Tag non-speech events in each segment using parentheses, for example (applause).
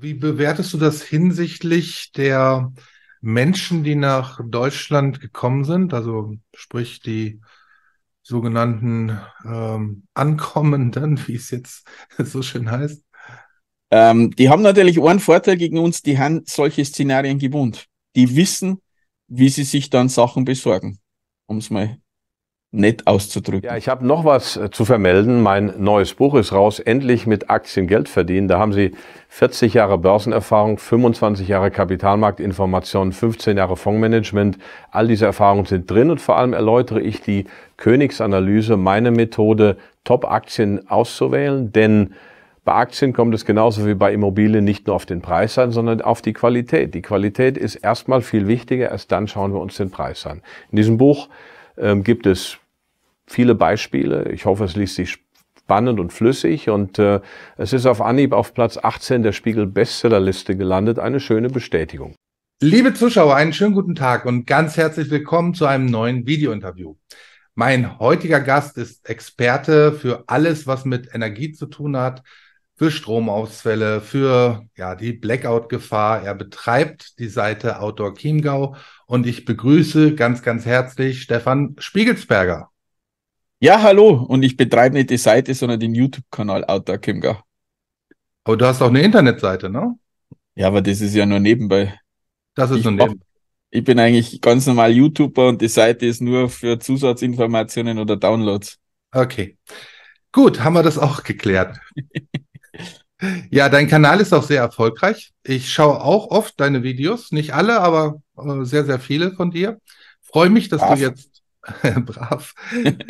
Wie bewertest du das hinsichtlich der Menschen, die nach Deutschland gekommen sind, also sprich die sogenannten ähm, Ankommenden, (laughs) wie es jetzt so schön heißt? Ähm, die haben natürlich einen Vorteil gegen uns, die haben solche Szenarien gewohnt. Die wissen, wie sie sich dann Sachen besorgen, um es mal nett auszudrücken. Ja, ich habe noch was äh, zu vermelden. Mein neues Buch ist raus, endlich mit Aktien Geld verdienen. Da haben Sie 40 Jahre Börsenerfahrung, 25 Jahre Kapitalmarktinformation, 15 Jahre Fondsmanagement. All diese Erfahrungen sind drin und vor allem erläutere ich die Königsanalyse, meine Methode, Top-Aktien auszuwählen, denn bei Aktien kommt es genauso wie bei Immobilien nicht nur auf den Preis an, sondern auf die Qualität. Die Qualität ist erstmal viel wichtiger, erst dann schauen wir uns den Preis an. In diesem Buch ähm, gibt es viele Beispiele. Ich hoffe, es liest sich spannend und flüssig und äh, es ist auf Anhieb auf Platz 18 der Spiegel Bestsellerliste gelandet. Eine schöne Bestätigung. Liebe Zuschauer, einen schönen guten Tag und ganz herzlich willkommen zu einem neuen Videointerview. Mein heutiger Gast ist Experte für alles, was mit Energie zu tun hat, für Stromausfälle, für ja, die Blackout-Gefahr. Er betreibt die Seite Outdoor Chiemgau und ich begrüße ganz, ganz herzlich Stefan Spiegelsberger. Ja, hallo. Und ich betreibe nicht die Seite, sondern den YouTube-Kanal Outdoor Kimga. Aber du hast auch eine Internetseite, ne? Ja, aber das ist ja nur nebenbei. Das ist ich nur nebenbei. ich bin eigentlich ganz normal YouTuber und die Seite ist nur für Zusatzinformationen oder Downloads. Okay. Gut, haben wir das auch geklärt. (laughs) ja, dein Kanal ist auch sehr erfolgreich. Ich schaue auch oft deine Videos, nicht alle, aber äh, sehr, sehr viele von dir. Freue mich, dass Ach. du jetzt (laughs) Brav.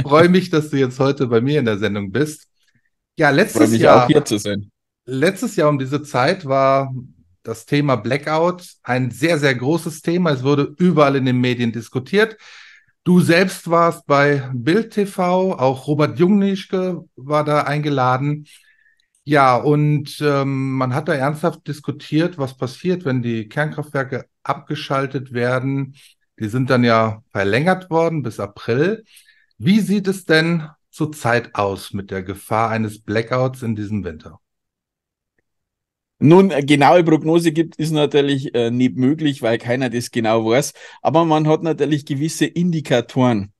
Freue mich, dass du jetzt heute bei mir in der Sendung bist. Ja, letztes Jahr. Letztes Jahr um diese Zeit war das Thema Blackout ein sehr, sehr großes Thema. Es wurde überall in den Medien diskutiert. Du selbst warst bei Bild TV, auch Robert Jungnischke war da eingeladen. Ja, und ähm, man hat da ernsthaft diskutiert, was passiert, wenn die Kernkraftwerke abgeschaltet werden die sind dann ja verlängert worden bis April. Wie sieht es denn zurzeit aus mit der Gefahr eines Blackouts in diesem Winter? Nun, genaue Prognose gibt es natürlich äh, nicht möglich, weil keiner das genau weiß. Aber man hat natürlich gewisse Indikatoren.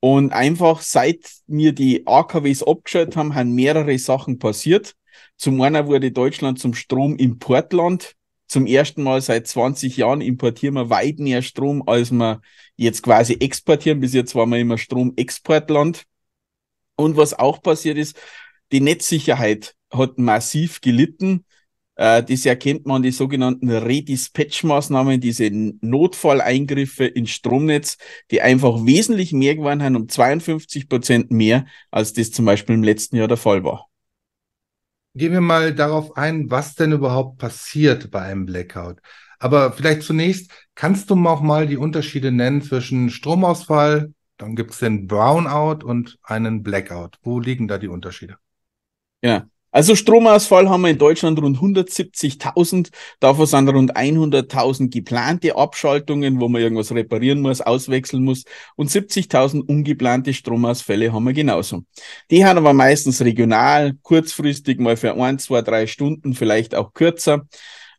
Und einfach seit mir die AKWs abgeschaltet haben, haben mehrere Sachen passiert. Zum einen wurde Deutschland zum Stromimportland zum ersten Mal seit 20 Jahren importieren wir weit mehr Strom, als wir jetzt quasi exportieren. Bis jetzt waren wir immer Stromexportland. Und was auch passiert ist, die Netzsicherheit hat massiv gelitten. Äh, das erkennt man an die sogenannten Redispatch-Maßnahmen, diese Notfalleingriffe ins Stromnetz, die einfach wesentlich mehr geworden haben, um 52 Prozent mehr, als das zum Beispiel im letzten Jahr der Fall war gehen wir mal darauf ein, was denn überhaupt passiert bei einem Blackout. Aber vielleicht zunächst, kannst du auch mal die Unterschiede nennen zwischen Stromausfall, dann gibt es den Brownout und einen Blackout. Wo liegen da die Unterschiede? Ja, also Stromausfall haben wir in Deutschland rund 170.000. Davon sind rund 100.000 geplante Abschaltungen, wo man irgendwas reparieren muss, auswechseln muss. Und 70.000 ungeplante Stromausfälle haben wir genauso. Die haben aber meistens regional, kurzfristig, mal für ein, zwei, drei Stunden, vielleicht auch kürzer.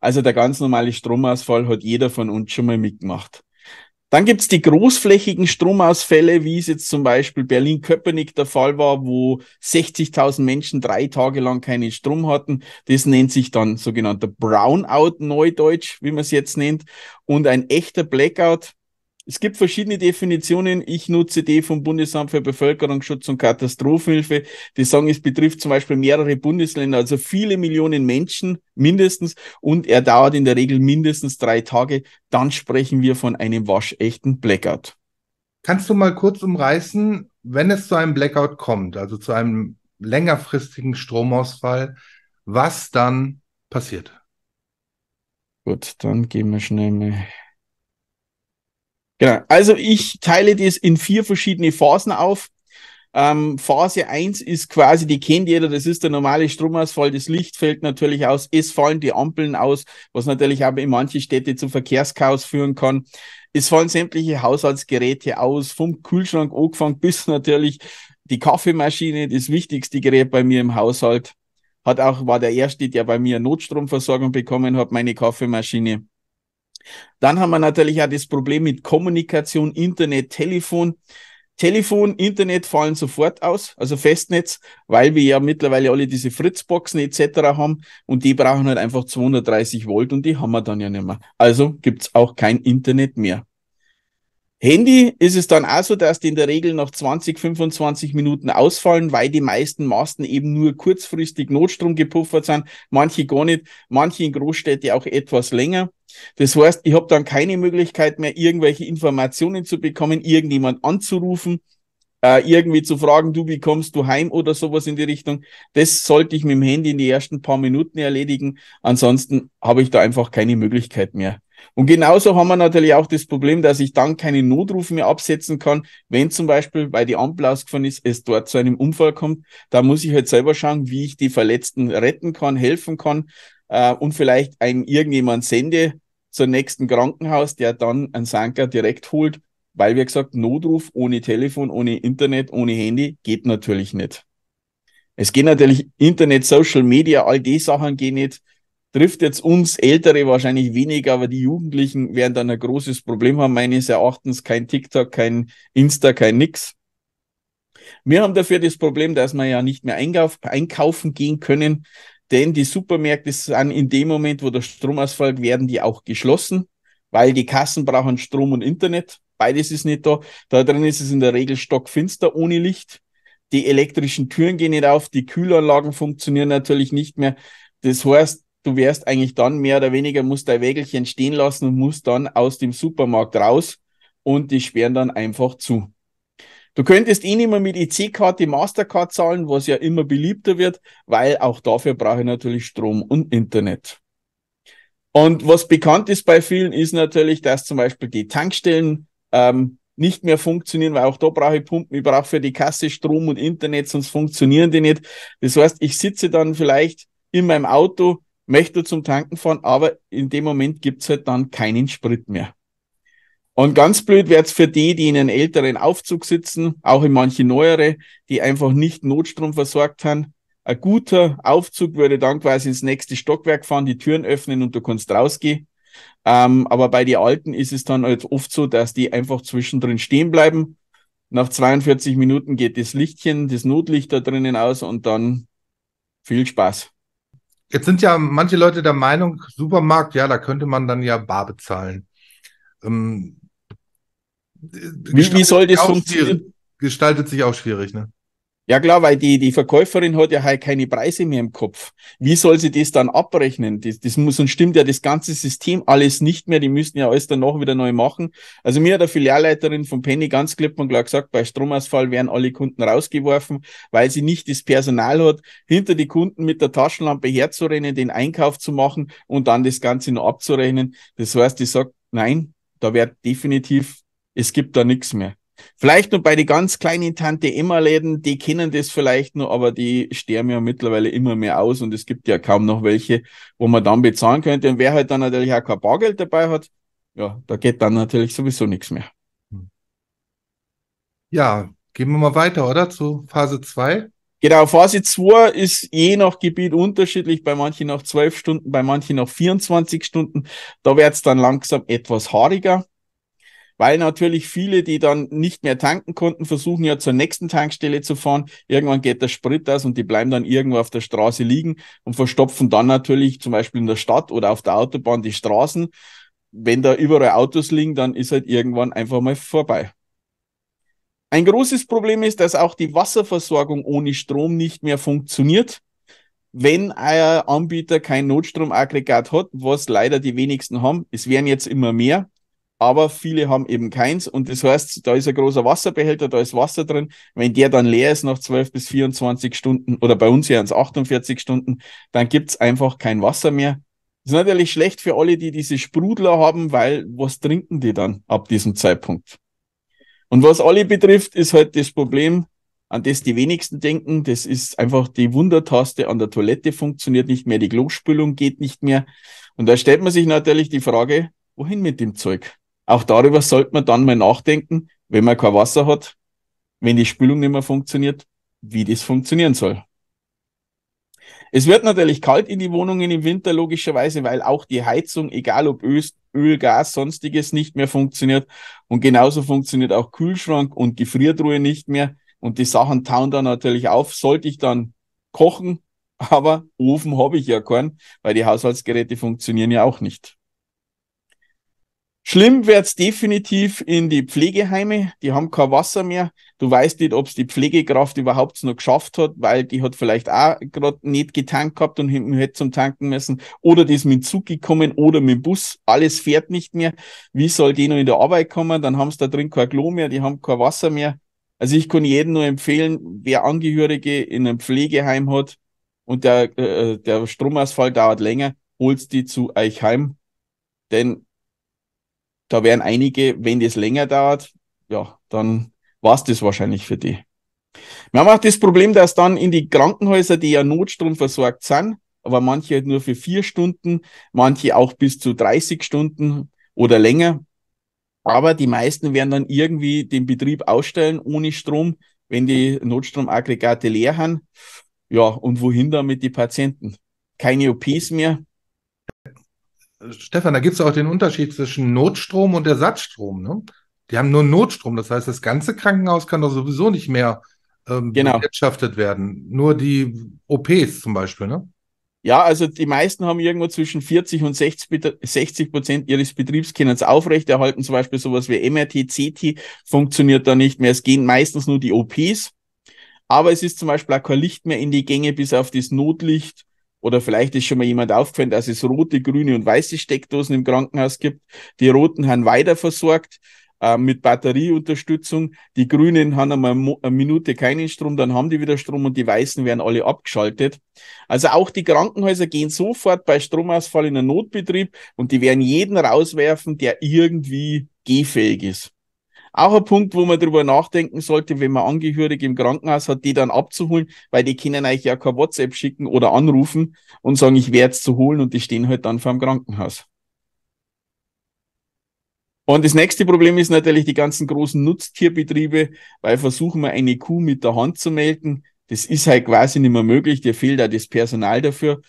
Also der ganz normale Stromausfall hat jeder von uns schon mal mitgemacht. Dann gibt's die großflächigen Stromausfälle, wie es jetzt zum Beispiel Berlin-Köpenick der Fall war, wo 60.000 Menschen drei Tage lang keinen Strom hatten. Das nennt sich dann sogenannter Brownout Neudeutsch, wie man es jetzt nennt. Und ein echter Blackout, es gibt verschiedene Definitionen. Ich nutze die vom Bundesamt für Bevölkerungsschutz und Katastrophenhilfe. Die sagen, es betrifft zum Beispiel mehrere Bundesländer, also viele Millionen Menschen mindestens. Und er dauert in der Regel mindestens drei Tage. Dann sprechen wir von einem waschechten Blackout. Kannst du mal kurz umreißen, wenn es zu einem Blackout kommt, also zu einem längerfristigen Stromausfall, was dann passiert? Gut, dann gehen wir schnell mal Genau. Also ich teile das in vier verschiedene Phasen auf. Ähm, Phase 1 ist quasi, die kennt jeder, das ist der normale Stromausfall, das Licht fällt natürlich aus, es fallen die Ampeln aus, was natürlich aber in manchen Städten zu Verkehrschaos führen kann. Es fallen sämtliche Haushaltsgeräte aus, vom Kühlschrank angefangen bis natürlich die Kaffeemaschine, das wichtigste Gerät bei mir im Haushalt. Hat auch, war der erste, der bei mir Notstromversorgung bekommen hat, meine Kaffeemaschine. Dann haben wir natürlich auch das Problem mit Kommunikation, Internet, Telefon. Telefon, Internet fallen sofort aus, also Festnetz, weil wir ja mittlerweile alle diese Fritzboxen etc. haben und die brauchen halt einfach 230 Volt und die haben wir dann ja nicht mehr. Also gibt's auch kein Internet mehr. Handy ist es dann auch so, dass die in der Regel nach 20, 25 Minuten ausfallen, weil die meisten Masten eben nur kurzfristig Notstrom gepuffert sind, manche gar nicht, manche in Großstädte auch etwas länger. Das heißt, ich habe dann keine Möglichkeit mehr, irgendwelche Informationen zu bekommen, irgendjemand anzurufen, äh, irgendwie zu fragen, du, wie kommst du heim oder sowas in die Richtung. Das sollte ich mit dem Handy in die ersten paar Minuten erledigen. Ansonsten habe ich da einfach keine Möglichkeit mehr. Und genauso haben wir natürlich auch das Problem, dass ich dann keinen Notruf mehr absetzen kann, wenn zum Beispiel, weil die Ampel ausgefahren ist, es dort zu einem Unfall kommt. Da muss ich halt selber schauen, wie ich die Verletzten retten kann, helfen kann äh, und vielleicht einen irgendjemand sende zum nächsten Krankenhaus, der dann einen Sanker direkt holt, weil wie gesagt, Notruf ohne Telefon, ohne Internet, ohne Handy geht natürlich nicht. Es geht natürlich Internet, Social Media, all die Sachen gehen nicht trifft jetzt uns Ältere wahrscheinlich weniger, aber die Jugendlichen werden dann ein großes Problem haben, meines Erachtens. Kein TikTok, kein Insta, kein Nix. Wir haben dafür das Problem, dass wir ja nicht mehr einkauf, einkaufen gehen können, denn die Supermärkte sind in dem Moment, wo der Stromausfall, werden die auch geschlossen, weil die Kassen brauchen Strom und Internet. Beides ist nicht da. Da drin ist es in der Regel stockfinster ohne Licht. Die elektrischen Türen gehen nicht auf, die Kühlanlagen funktionieren natürlich nicht mehr. Das heißt, du wärst eigentlich dann mehr oder weniger, musst dein Wägelchen stehen lassen und musst dann aus dem Supermarkt raus und die sperren dann einfach zu. Du könntest eh nicht mehr mit EC-Karte, Mastercard zahlen, was ja immer beliebter wird, weil auch dafür brauche ich natürlich Strom und Internet. Und was bekannt ist bei vielen, ist natürlich, dass zum Beispiel die Tankstellen ähm, nicht mehr funktionieren, weil auch da brauche ich Pumpen, ich brauche für die Kasse Strom und Internet, sonst funktionieren die nicht. Das heißt, ich sitze dann vielleicht in meinem Auto, möchte zum Tanken fahren, aber in dem Moment gibt's halt dann keinen Sprit mehr. Und ganz blöd wird's für die, die in einem älteren Aufzug sitzen, auch in manche neuere, die einfach nicht Notstrom versorgt haben. Ein guter Aufzug würde dann quasi ins nächste Stockwerk fahren, die Türen öffnen und du kannst rausgehen. Ähm, aber bei den Alten ist es dann halt oft so, dass die einfach zwischendrin stehen bleiben. Nach 42 Minuten geht das Lichtchen, das Notlicht da drinnen aus und dann viel Spaß. Jetzt sind ja manche Leute der Meinung, Supermarkt, ja, da könnte man dann ja bar bezahlen. Ähm, wie, wie soll das funktionieren? Gestaltet sich auch schwierig, ne? Ja klar, weil die, die Verkäuferin hat ja halt keine Preise mehr im Kopf. Wie soll sie das dann abrechnen? Das, das muss und stimmt ja das ganze System alles nicht mehr. Die müssten ja alles danach wieder neu machen. Also mir hat der Filialleiterin von Penny ganz klipp und klar gesagt, bei Stromausfall werden alle Kunden rausgeworfen, weil sie nicht das Personal hat, hinter die Kunden mit der Taschenlampe herzurennen, den Einkauf zu machen und dann das Ganze noch abzurechnen. Das heißt, ich sage, nein, da wird definitiv, es gibt da nichts mehr. Vielleicht nur bei den ganz kleinen Tante Emma-Läden, die kennen das vielleicht nur, aber die sterben ja mittlerweile immer mehr aus und es gibt ja kaum noch welche, wo man dann bezahlen könnte. Und wer halt dann natürlich auch kein Bargeld dabei hat, ja, da geht dann natürlich sowieso nichts mehr. Ja, gehen wir mal weiter, oder? Zu Phase 2. Genau, Phase 2 ist je nach Gebiet unterschiedlich, bei manchen nach 12 Stunden, bei manchen nach 24 Stunden. Da wird es dann langsam etwas haariger weil natürlich viele, die dann nicht mehr tanken konnten, versuchen ja zur nächsten Tankstelle zu fahren. Irgendwann geht der Sprit aus und die bleiben dann irgendwo auf der Straße liegen und verstopfen dann natürlich zum Beispiel in der Stadt oder auf der Autobahn die Straßen. Wenn da überall Autos liegen, dann ist halt irgendwann einfach mal vorbei. Ein großes Problem ist, dass auch die Wasserversorgung ohne Strom nicht mehr funktioniert wenn euer Anbieter kein Notstromaggregat hat, was leider die wenigsten haben, es werden jetzt immer mehr, aber viele haben eben keins und das heißt, da ist ein großer Wasserbehälter, da ist Wasser drin. Wenn der dann leer ist nach 12 bis 24 Stunden oder bei uns ja ins 48 Stunden, dann gibt's einfach kein Wasser mehr. Ist natürlich schlecht für alle, die diese Sprudler haben, weil was trinken die dann ab diesem Zeitpunkt? Und was alle betrifft, ist halt das Problem, an das die wenigsten denken, das ist einfach die Wundertaste an der Toilette funktioniert nicht mehr, die Glosspülung geht nicht mehr. Und da stellt man sich natürlich die Frage, wohin mit dem Zeug? Auch darüber sollte man dann mal nachdenken, wenn man kein Wasser hat, wenn die Spülung nicht mehr funktioniert, wie das funktionieren soll. Es wird natürlich kalt in die Wohnungen im Winter, logischerweise, weil auch die Heizung, egal ob Öl, Gas, sonstiges, nicht mehr funktioniert. Und genauso funktioniert auch Kühlschrank und Gefriertruhe nicht mehr. Und die Sachen tauen dann natürlich auf. Sollte ich dann kochen, (laughs) aber Ofen habe ich ja keinen, weil die Haushaltsgeräte funktionieren ja auch nicht. Schlimm wird's definitiv in die Pflegeheime. Die haben kein Wasser mehr. Du weißt nicht, ob's die Pflegekraft überhaupt noch geschafft hat, weil die hat vielleicht auch gerade nicht getankt gehabt und hinten hätte zum Tanken müssen. Oder die ist mit dem Zug gekommen oder mit dem Bus. Alles fährt nicht mehr. Wie soll die noch in der Arbeit kommen? Dann haben's da drin kein Klo mehr, die haben kein Wasser mehr. Also ich kann jedem nur empfehlen, wer Angehörige in einem Pflegeheim hat und der, äh, äh der Stromausfall dauert länger, holt's die zu euch heim. Denn da wären einige, wenn das länger dauert, ja, dann war's das wahrscheinlich für die. Wir haben auch das Problem, dass dann in die Krankenhäuser, die ja notstromversorgt sind, aber manche halt nur für vier Stunden, manche auch bis zu 30 Stunden oder länger. Aber die meisten werden dann irgendwie den Betrieb ausstellen ohne Strom, wenn die Notstromaggregate leer haben. Ja, und wohin dann mit den Patienten? Keine OPs mehr, Stefan, da gibt es auch den Unterschied zwischen Notstrom und Ersatzstrom. Ne? Die haben nur Notstrom, das heißt, das ganze Krankenhaus kann doch sowieso nicht mehr ähm, genau. bewirtschaftet werden. Nur die OPs zum Beispiel, ne? Ja, also die meisten haben irgendwo zwischen 40 und 60 Prozent ihres Betriebskennens aufrechterhalten. Zum Beispiel sowas wie MRT, CT funktioniert da nicht mehr. Es gehen meistens nur die OPs. Aber es ist zum Beispiel auch kein Licht mehr in die Gänge, bis auf das Notlicht oder vielleicht ist schon mal jemand aufgefallen, dass es rote, grüne und weiße Steckdosen im Krankenhaus gibt. Die roten haben weiter versorgt äh, mit Batterieunterstützung. Die grünen haben einmal eine Minute keinen Strom, dann haben die wieder Strom und die weißen werden alle abgeschaltet. Also auch die Krankenhäuser gehen sofort bei Stromausfall in den Notbetrieb und die werden jeden rauswerfen, der irgendwie gehfähig ist. Auch ein Punkt, wo man drüber nachdenken sollte, wenn man Angehörige im Krankenhaus hat, die dann abzuholen, weil die können eigentlich ja kein WhatsApp schicken oder anrufen und sagen, ich werde es zu holen und die stehen halt dann vor dem Krankenhaus. Und das nächste Problem ist natürlich die ganzen großen Nutztierbetriebe, weil versuchen wir eine Kuh mit der Hand zu melken. Das ist halt quasi nicht mehr möglich, dir fehlt auch das Personal dafür.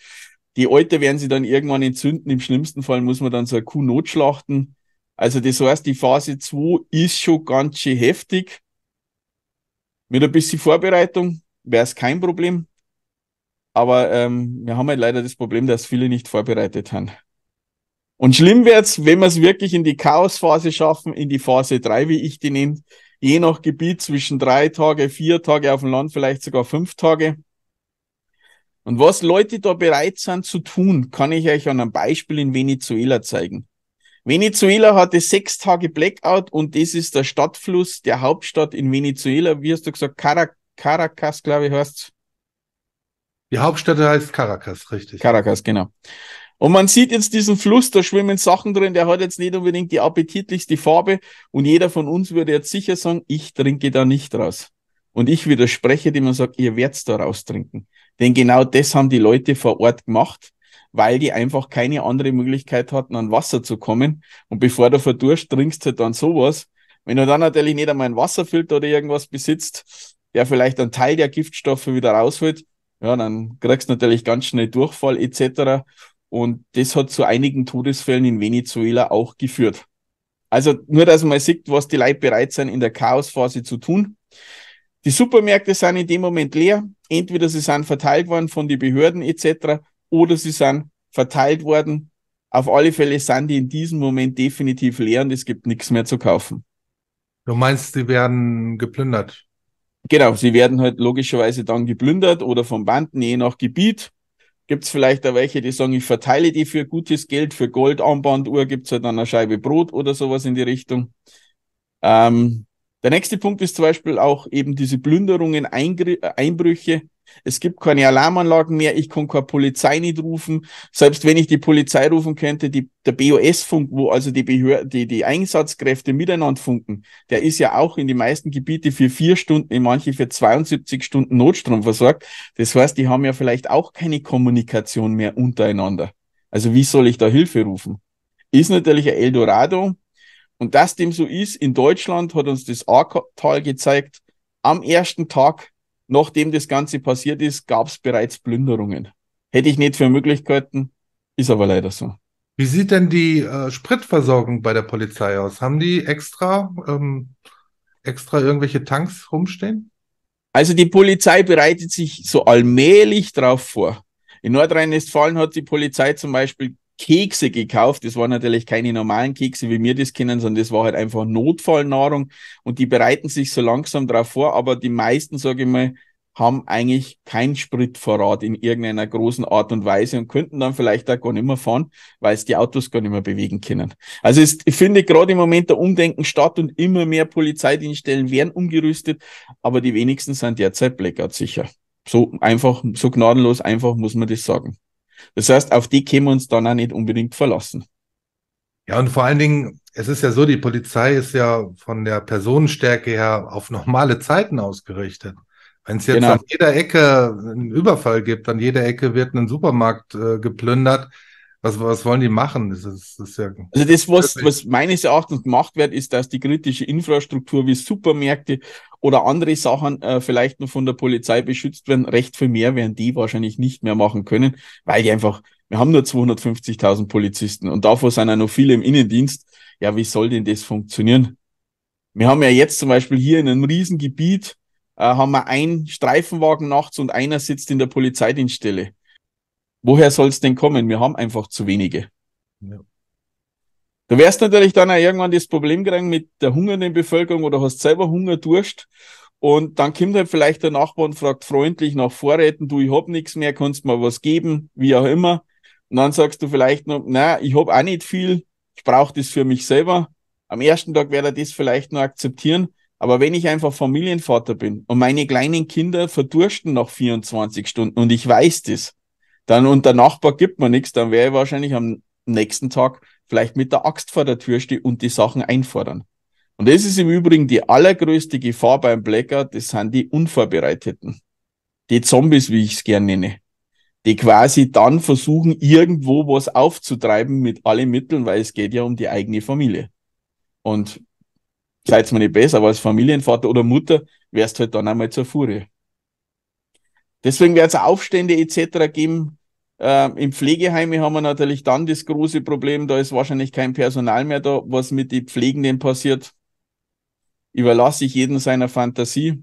Die Alte werden sie dann irgendwann entzünden. Im schlimmsten Fall muss man dann so eine Kuh notschlachten. Also das heißt, die Phase 2 ist schon ganz schön heftig. Mit ein bisschen Vorbereitung wäre es kein Problem. Aber ähm, wir haben halt leider das Problem, dass viele nicht vorbereitet haben. Und schlimm es, wenn wir es wirklich in die Chaosphase schaffen, in die Phase 3, wie ich die nehme, je nach Gebiet zwischen drei Tage, vier Tage auf dem Land, vielleicht sogar fünf Tage. Und was Leute da bereit sind zu tun, kann ich euch an einem Beispiel in Venezuela zeigen. Venezuela hatte sechs Tage Blackout und das ist der Stadtfluss der Hauptstadt in Venezuela. Wie hast du gesagt? Carac Caracas, glaube ich, heißt Die Hauptstadt heißt Caracas, richtig. Caracas, genau. Und man sieht jetzt diesen Fluss, da schwimmen Sachen drin, der hat jetzt nicht unbedingt die appetitlichste Farbe und jeder von uns würde jetzt sicher sagen, ich trinke da nicht raus. Und ich widerspreche dem und sage, ihr werdet da raus trinken. Denn genau das haben die Leute vor Ort gemacht weil die einfach keine andere Möglichkeit hatten, an Wasser zu kommen. Und bevor du verdurst, trinkst du halt dann sowas. Wenn du dann natürlich nicht einmal einen Wasserfilter oder irgendwas besitzt, der vielleicht einen Teil der Giftstoffe wieder rausholt, ja, dann kriegst du natürlich ganz schnell Durchfall etc. Und das hat zu einigen Todesfällen in Venezuela auch geführt. Also nur, dass man sieht, was die Leute bereit sind, in der Chaosphase zu tun. Die Supermärkte sind in dem Moment leer. Entweder sie sind verteilt worden von den Behörden etc oder sie sind verteilt worden. Auf alle Fälle sind die in diesem Moment definitiv leer und es gibt nichts mehr zu kaufen. Du meinst, sie werden geplündert? Genau, sie werden halt logischerweise dann geplündert oder vom Banden, je nach Gebiet. Gibt es vielleicht da welche, die sagen, ich verteile die für gutes Geld, für Gold, Armbanduhr, gibt es halt dann eine Scheibe Brot oder sowas in die Richtung. Ähm, der nächste Punkt ist zum Beispiel auch eben diese Plünderungen, Eingr Einbrüche. Es gibt keine Alarmanlagen mehr. Ich kann keine Polizei nicht rufen. Selbst wenn ich die Polizei rufen könnte, die, der BOS-Funk, wo also die, Behör die, die Einsatzkräfte miteinander funken, der ist ja auch in die meisten Gebiete für vier Stunden, in manche für 72 Stunden Notstrom versorgt. Das heißt, die haben ja vielleicht auch keine Kommunikation mehr untereinander. Also wie soll ich da Hilfe rufen? Ist natürlich ein Eldorado. Und dass dem so ist, in Deutschland hat uns das Ahrtal gezeigt, am ersten Tag nachdem das Ganze passiert ist, gab es bereits Plünderungen. Hätte ich nicht für Möglichkeiten, ist aber leider so. Wie sieht denn die äh, Spritversorgung bei der Polizei aus? Haben die extra, ähm, extra irgendwelche Tanks rumstehen? Also die Polizei bereitet sich so allmählich drauf vor. In Nordrhein-Westfalen hat die Polizei zum Beispiel Kekse gekauft. Das waren natürlich keine normalen Kekse, wie wir das kennen, sondern das war halt einfach Notfallnahrung. Und die bereiten sich so langsam darauf vor, aber die meisten, sage ich mal, haben eigentlich keinen Spritvorrat in irgendeiner großen Art und Weise und könnten dann vielleicht auch gar nicht mehr fahren, weil es die Autos gar nicht mehr bewegen können. Also es ich finde gerade im Moment der Umdenken statt und immer mehr Polizeidienststellen werden umgerüstet, aber die wenigsten sind derzeit Blackout sicher. So einfach, so gnadenlos einfach muss man das sagen. Das heißt, auf die können wir uns dann auch nicht unbedingt verlassen. Ja, und vor allen Dingen, es ist ja so, die Polizei ist ja von der Personenstärke her auf normale Zeiten ausgerichtet. Wenn es jetzt genau. an jeder Ecke einen Überfall gibt, an jeder Ecke wird ein Supermarkt äh, geplündert, was, was wollen die machen? Das ist, das ist ja also das, was, was meines Erachtens gemacht wird, ist, dass die kritische Infrastruktur wie Supermärkte oder andere Sachen äh, vielleicht nur von der Polizei beschützt werden. Recht viel mehr werden die wahrscheinlich nicht mehr machen können, weil die einfach, wir haben nur 250.000 Polizisten und davor sind ja noch viele im Innendienst. Ja, wie soll denn das funktionieren? Wir haben ja jetzt zum Beispiel hier in einem Riesengebiet, äh, haben wir einen Streifenwagen nachts und einer sitzt in der Polizeidienststelle woher soll es denn kommen? Wir haben einfach zu wenige. Ja. Du wärst natürlich dann auch irgendwann das Problem kriegen mit der hungernden Bevölkerung oder hast selber Hunger, Durst. Und dann kommt halt vielleicht der Nachbar und fragt freundlich nach Vorräten, du, ich hab nichts mehr, kannst mal was geben, wie auch immer. Und dann sagst du vielleicht noch, na, ich hab auch nicht viel, ich brauche das für mich selber. Am ersten Tag werde er das vielleicht noch akzeptieren. Aber wenn ich einfach Familienvater bin und meine kleinen Kinder verdursten nach 24 Stunden und ich weiß das, dann und der Nachbar gibt mir nichts, dann wäre ich wahrscheinlich am nächsten Tag vielleicht mit der Axt vor der Tür stehen und die Sachen einfordern. Und das ist im Übrigen die allergrößte Gefahr beim Blackout, das sind die Unvorbereiteten. Die Zombies, wie ich es gern nenne. Die quasi dann versuchen, irgendwo was aufzutreiben mit allen Mitteln, weil es geht ja um die eigene Familie. Und seid mir nicht besser, aber als Familienvater oder Mutter wärst halt dann einmal zur Furie. Deswegen wird es Aufstände etc. geben, äh, Im Pflegeheime haben wir natürlich dann das große Problem, da ist wahrscheinlich kein Personal mehr da. Was mit den Pflegenden passiert, überlasse ich jedem seiner Fantasie.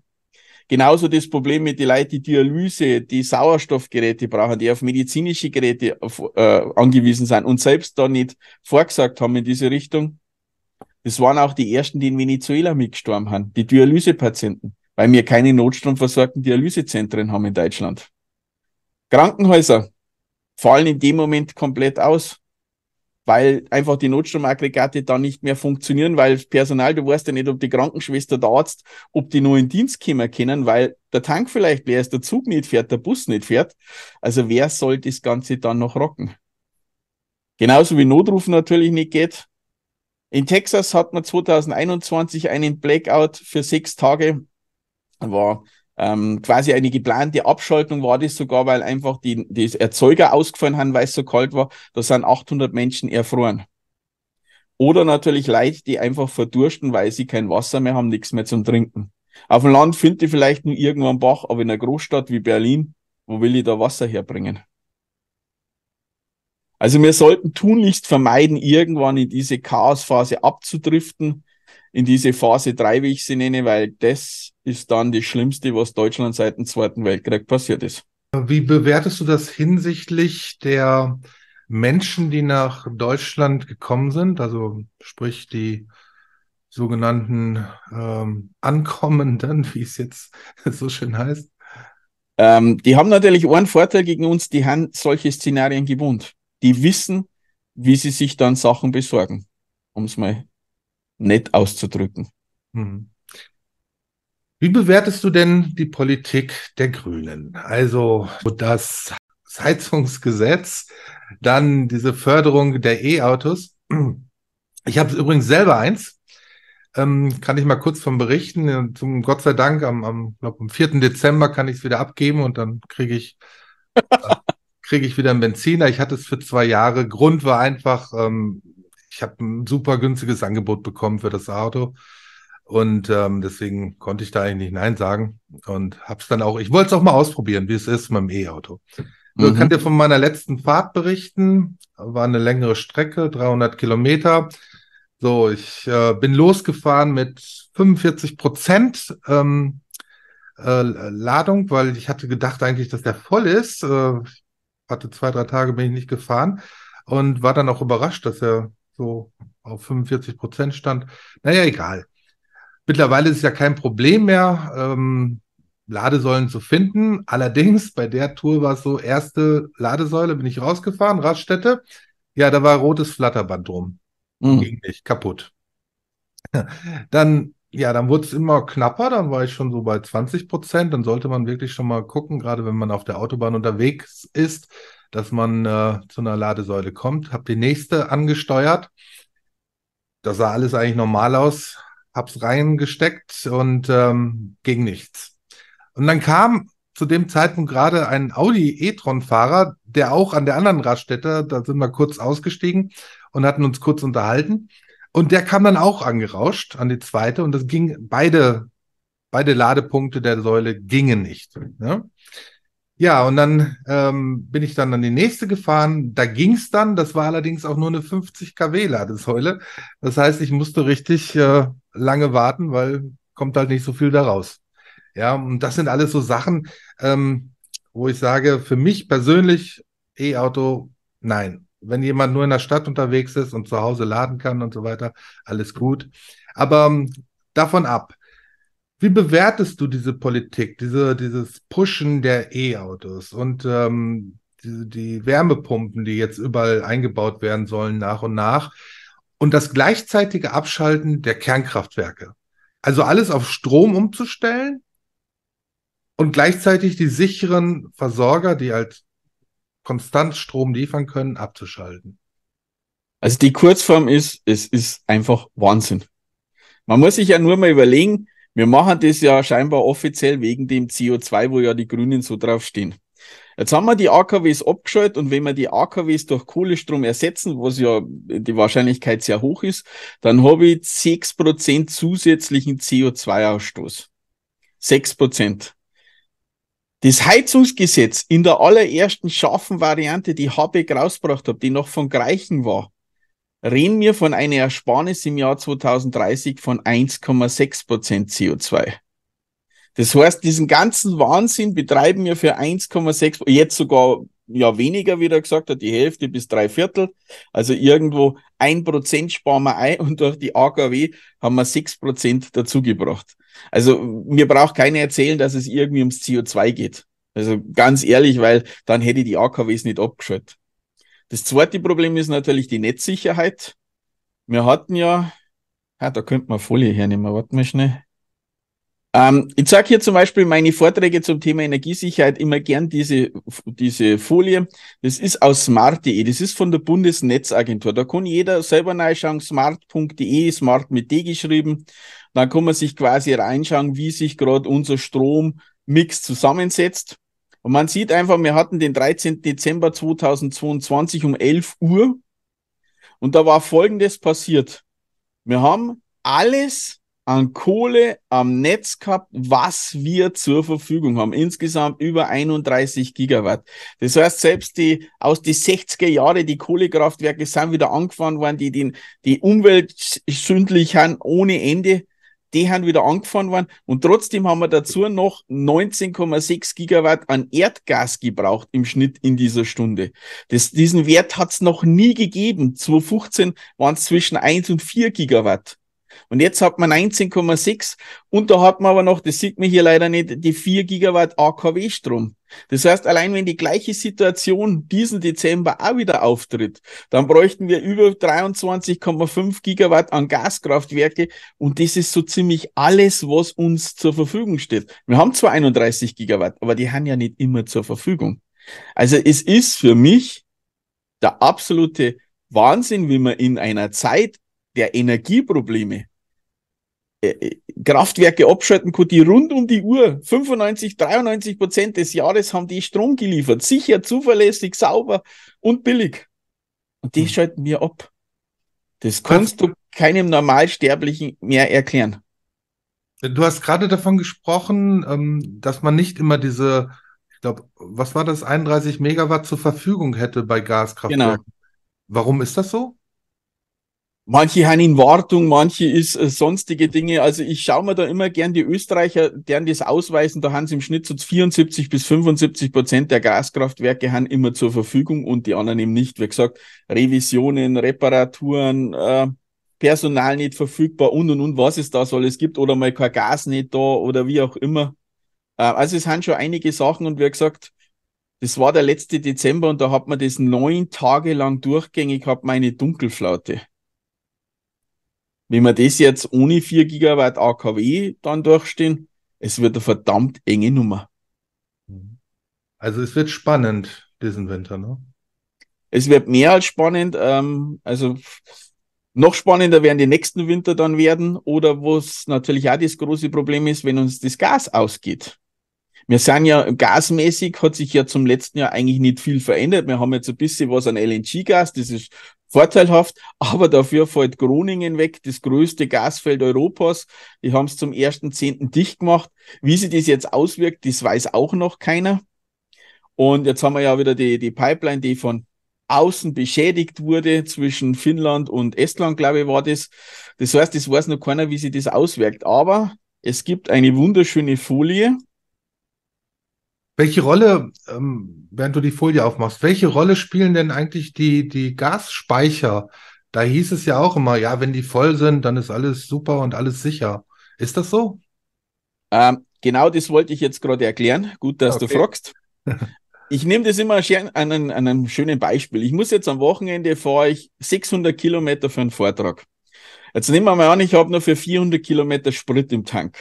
Genauso das Problem mit den Leuten, die Dialyse, die Sauerstoffgeräte brauchen, die auf medizinische Geräte äh, angewiesen sind und selbst da nicht vorgesagt haben in diese Richtung. Das waren auch die ersten, die in Venezuela mitgestorben haben, die Dialysepatienten, weil wir keine notstromversorgten Dialysezentren haben in Deutschland. Krankenhäuser, fallen in dem Moment komplett aus, weil einfach die Notstromaggregate dann nicht mehr funktionieren, weil Personal, du weißt ja nicht, ob die Krankenschwester, der Arzt, ob die nur in Dienst kommen können, weil der Tank vielleicht leer ist, der Zug nicht fährt, der Bus nicht fährt. Also wer soll das Ganze dann noch rocken? Genauso wie Notruf natürlich nicht geht. In Texas hat man 2021 einen Blackout für sechs Tage. War ähm, quasi eine geplante Abschaltung war das sogar, weil einfach die, die Erzeuger ausgefallen haben, weil es so kalt war. Da sind 800 Menschen erfroren. Oder natürlich Leute, die einfach verdursten, weil sie kein Wasser mehr haben, nichts mehr zum Trinken. Auf dem Land findet ihr vielleicht nur irgendwann einen Bach, aber in einer Großstadt wie Berlin, wo will ich da Wasser herbringen? Also wir sollten tunlichst vermeiden, irgendwann in diese Chaosphase abzudriften in diese Phase drei, wie ich sie nenne, weil das ist dann das schlimmste, was Deutschland seit dem Zweiten Weltkrieg passiert ist. Wie bewertest du das hinsichtlich der Menschen, die nach Deutschland gekommen sind, also sprich die sogenannten ähm, Ankommenden, wie es jetzt (laughs) so schön heißt? Ähm, die haben natürlich einen Vorteil gegen uns, die haben solche Szenarien gewohnt. Die wissen, wie sie sich dann Sachen besorgen, um es mal nett auszudrücken. Hm. Wie bewertest du denn die Politik der Grünen? Also das Heizungsgesetz, dann diese Förderung der E-Autos. Ich habe übrigens selber eins. Ähm, kann ich mal kurz vom berichten. Äh, zum Gott sei Dank, am, am, glaub, am 4. Dezember kann ich es wieder abgeben und dann kriege ich, (laughs) äh, krieg ich wieder einen Benziner. Ich hatte es für zwei Jahre. Grund war einfach, ähm, ich habe ein super günstiges Angebot bekommen für das Auto. Und ähm, deswegen konnte ich da eigentlich nicht Nein sagen und hab's dann auch, ich wollte es auch mal ausprobieren, wie es ist mit dem E-Auto. Mhm. kann dir von meiner letzten Fahrt berichten. War eine längere Strecke, 300 Kilometer. So, ich äh, bin losgefahren mit 45 Prozent ähm, äh, Ladung, weil ich hatte gedacht eigentlich, dass der voll ist. Äh, hatte zwei, drei Tage bin ich nicht gefahren und war dann auch überrascht, dass er so auf 45 Prozent stand. Naja, egal. Mittlerweile ist ja kein Problem mehr, ähm, Ladesäulen zu finden. Allerdings bei der Tour war es so, erste Ladesäule bin ich rausgefahren, Raststätte. Ja, da war rotes Flatterband drum. Mhm. Ging nicht, kaputt. (laughs) dann, ja, dann wurde es immer knapper, dann war ich schon so bei 20 Prozent. Dann sollte man wirklich schon mal gucken, gerade wenn man auf der Autobahn unterwegs ist, dass man äh, zu einer Ladesäule kommt. Habe die nächste angesteuert. Das sah alles eigentlich normal aus. Habe es reingesteckt und ähm, ging nichts. Und dann kam zu dem Zeitpunkt gerade ein Audi e-tron-Fahrer, der auch an der anderen Raststätte, da sind wir kurz ausgestiegen und hatten uns kurz unterhalten. Und der kam dann auch angerauscht an die zweite und das ging beide, beide Ladepunkte der Säule gingen nicht. Ne? Ja, und dann ähm, bin ich dann an die nächste gefahren. Da ging's dann. Das war allerdings auch nur eine 50 kW Ladesäule. Das heißt, ich musste richtig äh, lange warten, weil kommt halt nicht so viel daraus. Ja, und das sind alles so Sachen, ähm, wo ich sage, für mich persönlich E-Auto, nein. Wenn jemand nur in der Stadt unterwegs ist und zu Hause laden kann und so weiter, alles gut. Aber ähm, davon ab. Wie bewertest du diese Politik, diese, dieses Pushen der E-Autos und ähm, die, die, Wärmepumpen, die jetzt überall eingebaut werden sollen nach und nach und das gleichzeitige Abschalten der Kernkraftwerke? Also alles auf Strom umzustellen und gleichzeitig die sicheren Versorger, die halt konstant Strom liefern können, abzuschalten. Also die Kurzform ist, es ist einfach Wahnsinn. Man muss sich ja nur mal überlegen, wir machen das ja scheinbar offiziell wegen dem CO2, wo ja die Grünen so draufstehen. Jetzt haben wir die AKWs abgeschaltet und wenn wir die AKWs durch Kohlestrom ersetzen, was ja die Wahrscheinlichkeit sehr hoch ist, dann habe ich sechs Prozent zusätzlichen CO2-Ausstoß. Sechs Prozent. Das Heizungsgesetz in der allerersten scharfen Variante, die Habeck rausgebracht hat, die noch von Greichen war, reden wir von einer Ersparnis im Jahr 2030 von 1,6 Prozent CO2. Das heißt, diesen ganzen Wahnsinn betreiben wir für 1,6, jetzt sogar ja weniger, wie er gesagt hat, die Hälfte bis drei Viertel. Also irgendwo ein Prozent sparen wir ein und durch die AKW haben wir sechs Prozent dazugebracht. Also mir braucht keiner erzählen, dass es irgendwie ums CO2 geht. Also ganz ehrlich, weil dann hätte die AKWs nicht abgeschaltet. Das zweite Problem ist natürlich die Netzsicherheit. Wir hatten ja, ah, da könnte man Folie hernehmen, warten wir schnell. Ähm, ich zeige hier zum Beispiel meine Vorträge zum Thema Energiesicherheit immer gern diese, diese Folie. Das ist aus smart.de, das ist von der Bundesnetzagentur. Da kann jeder selber reinschauen, smart.de, smart mit D geschrieben. Da kann man sich quasi reinschauen, wie sich gerade unser Strommix zusammensetzt. Und man sieht einfach, wir hatten den 13. Dezember 2022 um 11 Uhr und da war Folgendes passiert. Wir haben alles an Kohle am Netz gehabt, was wir zur Verfügung haben. Insgesamt über 31 Gigawatt. Das heißt, selbst die aus die 60er Jahre, die Kohlekraftwerke sind wieder angefahren worden, die den, die Umwelt sündlich haben ohne Ende die haben wieder angefahren worden und trotzdem haben wir dazu noch 19,6 Gigawatt an Erdgas gebraucht im Schnitt in dieser Stunde. Das, diesen Wert hat es noch nie gegeben. 2015 waren es zwischen 1 und 4 Gigawatt. Und jetzt hat man 19,6 und da hat man aber noch, das sieht man hier leider nicht, die 4 Gigawatt AKW Strom. Das heißt, allein wenn die gleiche Situation diesen Dezember auch wieder auftritt, dann bräuchten wir über 23,5 Gigawatt an Gaskraftwerke und das ist so ziemlich alles, was uns zur Verfügung steht. Wir haben zwar 31 Gigawatt, aber die haben ja nicht immer zur Verfügung. Also es ist für mich der absolute Wahnsinn, wie man in einer Zeit der Energieprobleme. Äh, äh, Kraftwerke abschalten konnte, die rund um die Uhr, 95, 93 Prozent des Jahres haben die Strom geliefert. Sicher, zuverlässig, sauber und billig. Und die hm. schalten wir ab. Das kannst du keinem Normalsterblichen mehr erklären. Du hast gerade davon gesprochen, ähm, dass man nicht immer diese, ich glaube, was war das, 31 Megawatt zur Verfügung hätte bei Gaskraftwerken. Genau. Warum ist das so? Manche haben in Wartung, manche ist äh, sonstige Dinge. Also ich schaue mir da immer gern die Österreicher, deren das ausweisen, da haben sie im Schnitt so 74 bis 75 Prozent der Gaskraftwerke haben immer zur Verfügung und die anderen eben nicht. Wie gesagt, Revisionen, Reparaturen, äh, Personal nicht verfügbar und und und was es da soll. Es gibt oder mal kein Gas nicht da oder wie auch immer. Äh, also es haben schon einige Sachen und wie gesagt, das war der letzte Dezember und da hat man das neun Tage lang durchgängig, hat meine Dunkelflaute. Wenn wir das jetzt ohne 4 Gigawatt AKW dann durchstehen, es wird eine verdammt enge Nummer. Also es wird spannend diesen Winter, ne? Es wird mehr als spannend. Ähm, also noch spannender werden die nächsten Winter dann werden oder wo es natürlich auch das große Problem ist, wenn uns das Gas ausgeht. Wir sind ja gasmäßig, hat sich ja zum letzten Jahr eigentlich nicht viel verändert. Wir haben jetzt ein bisschen was an LNG-Gas, das ist vorteilhaft, (laughs) aber dafür fällt Groningen weg, das größte Gasfeld Europas. Die haben es zum 1.10. dicht gemacht. Wie sich das jetzt auswirkt, das weiß auch noch keiner. Und jetzt haben wir ja wieder die, die Pipeline, die von außen beschädigt wurde zwischen Finnland und Estland, glaube ich, war das. Das heißt, das weiß noch keiner, wie sich das auswirkt. Aber es gibt eine wunderschöne Folie, welche Rolle, ähm, während du die Folie aufmachst, welche Rolle spielen denn eigentlich die, die Gasspeicher? Da hieß es ja auch immer, ja, wenn die voll sind, dann ist alles super und alles sicher. Ist das so? Ähm, genau das wollte ich jetzt gerade erklären. Gut, dass okay. du fragst. (laughs) Ich nehme das immer an, an einem schönen Beispiel. Ich muss jetzt am Wochenende fahre ich 600 Kilometer für einen Vortrag. Jetzt nehmen wir mal an, ich habe nur für 400 Kilometer Sprit im Tank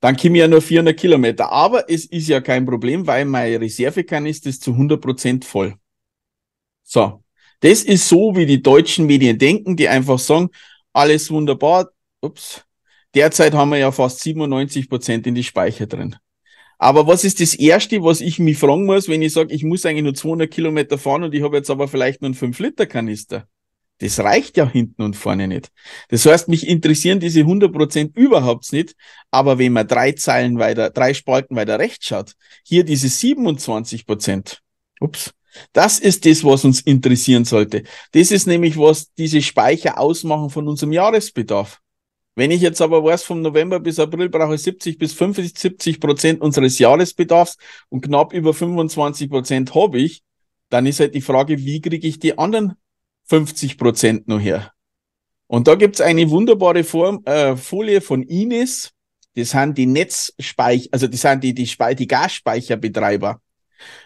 dann komme ich ja nur 400 Kilometer. Aber es ist ja kein Problem, weil meine Reservekanister ist zu 100% Prozent voll. So, das ist so, wie die deutschen Medien denken, die einfach sagen, alles wunderbar. Ups. Derzeit haben wir ja fast 97% Prozent in die Speicher drin. Aber was ist das Erste, was ich mich fragen muss, wenn ich sage, ich muss eigentlich nur 200 Kilometer fahren und ich habe jetzt aber vielleicht nur einen 5-Liter-Kanister? Das reicht ja hinten und vorne nicht. Das heißt, mich interessieren diese 100% überhaupt nicht, aber wenn man drei Zeilen weiter, drei Spalten weiter rechts schaut, hier diese 27%, Prozent. ups, das ist das, was uns interessieren sollte. Das ist nämlich, was diese Speicher ausmachen von unserem Jahresbedarf. Wenn ich jetzt aber weiß, vom November bis April brauche ich 70 bis 75 Prozent unseres Jahresbedarfs und knapp über 25 Prozent habe ich, dann ist halt die Frage, wie kriege ich die anderen 50 Prozent noch her. Und da gibt's eine wunderbare Form, äh, Folie von Ines. Das sind die Netzspeicher, also das sind die, die, Spe die Gasspeicherbetreiber.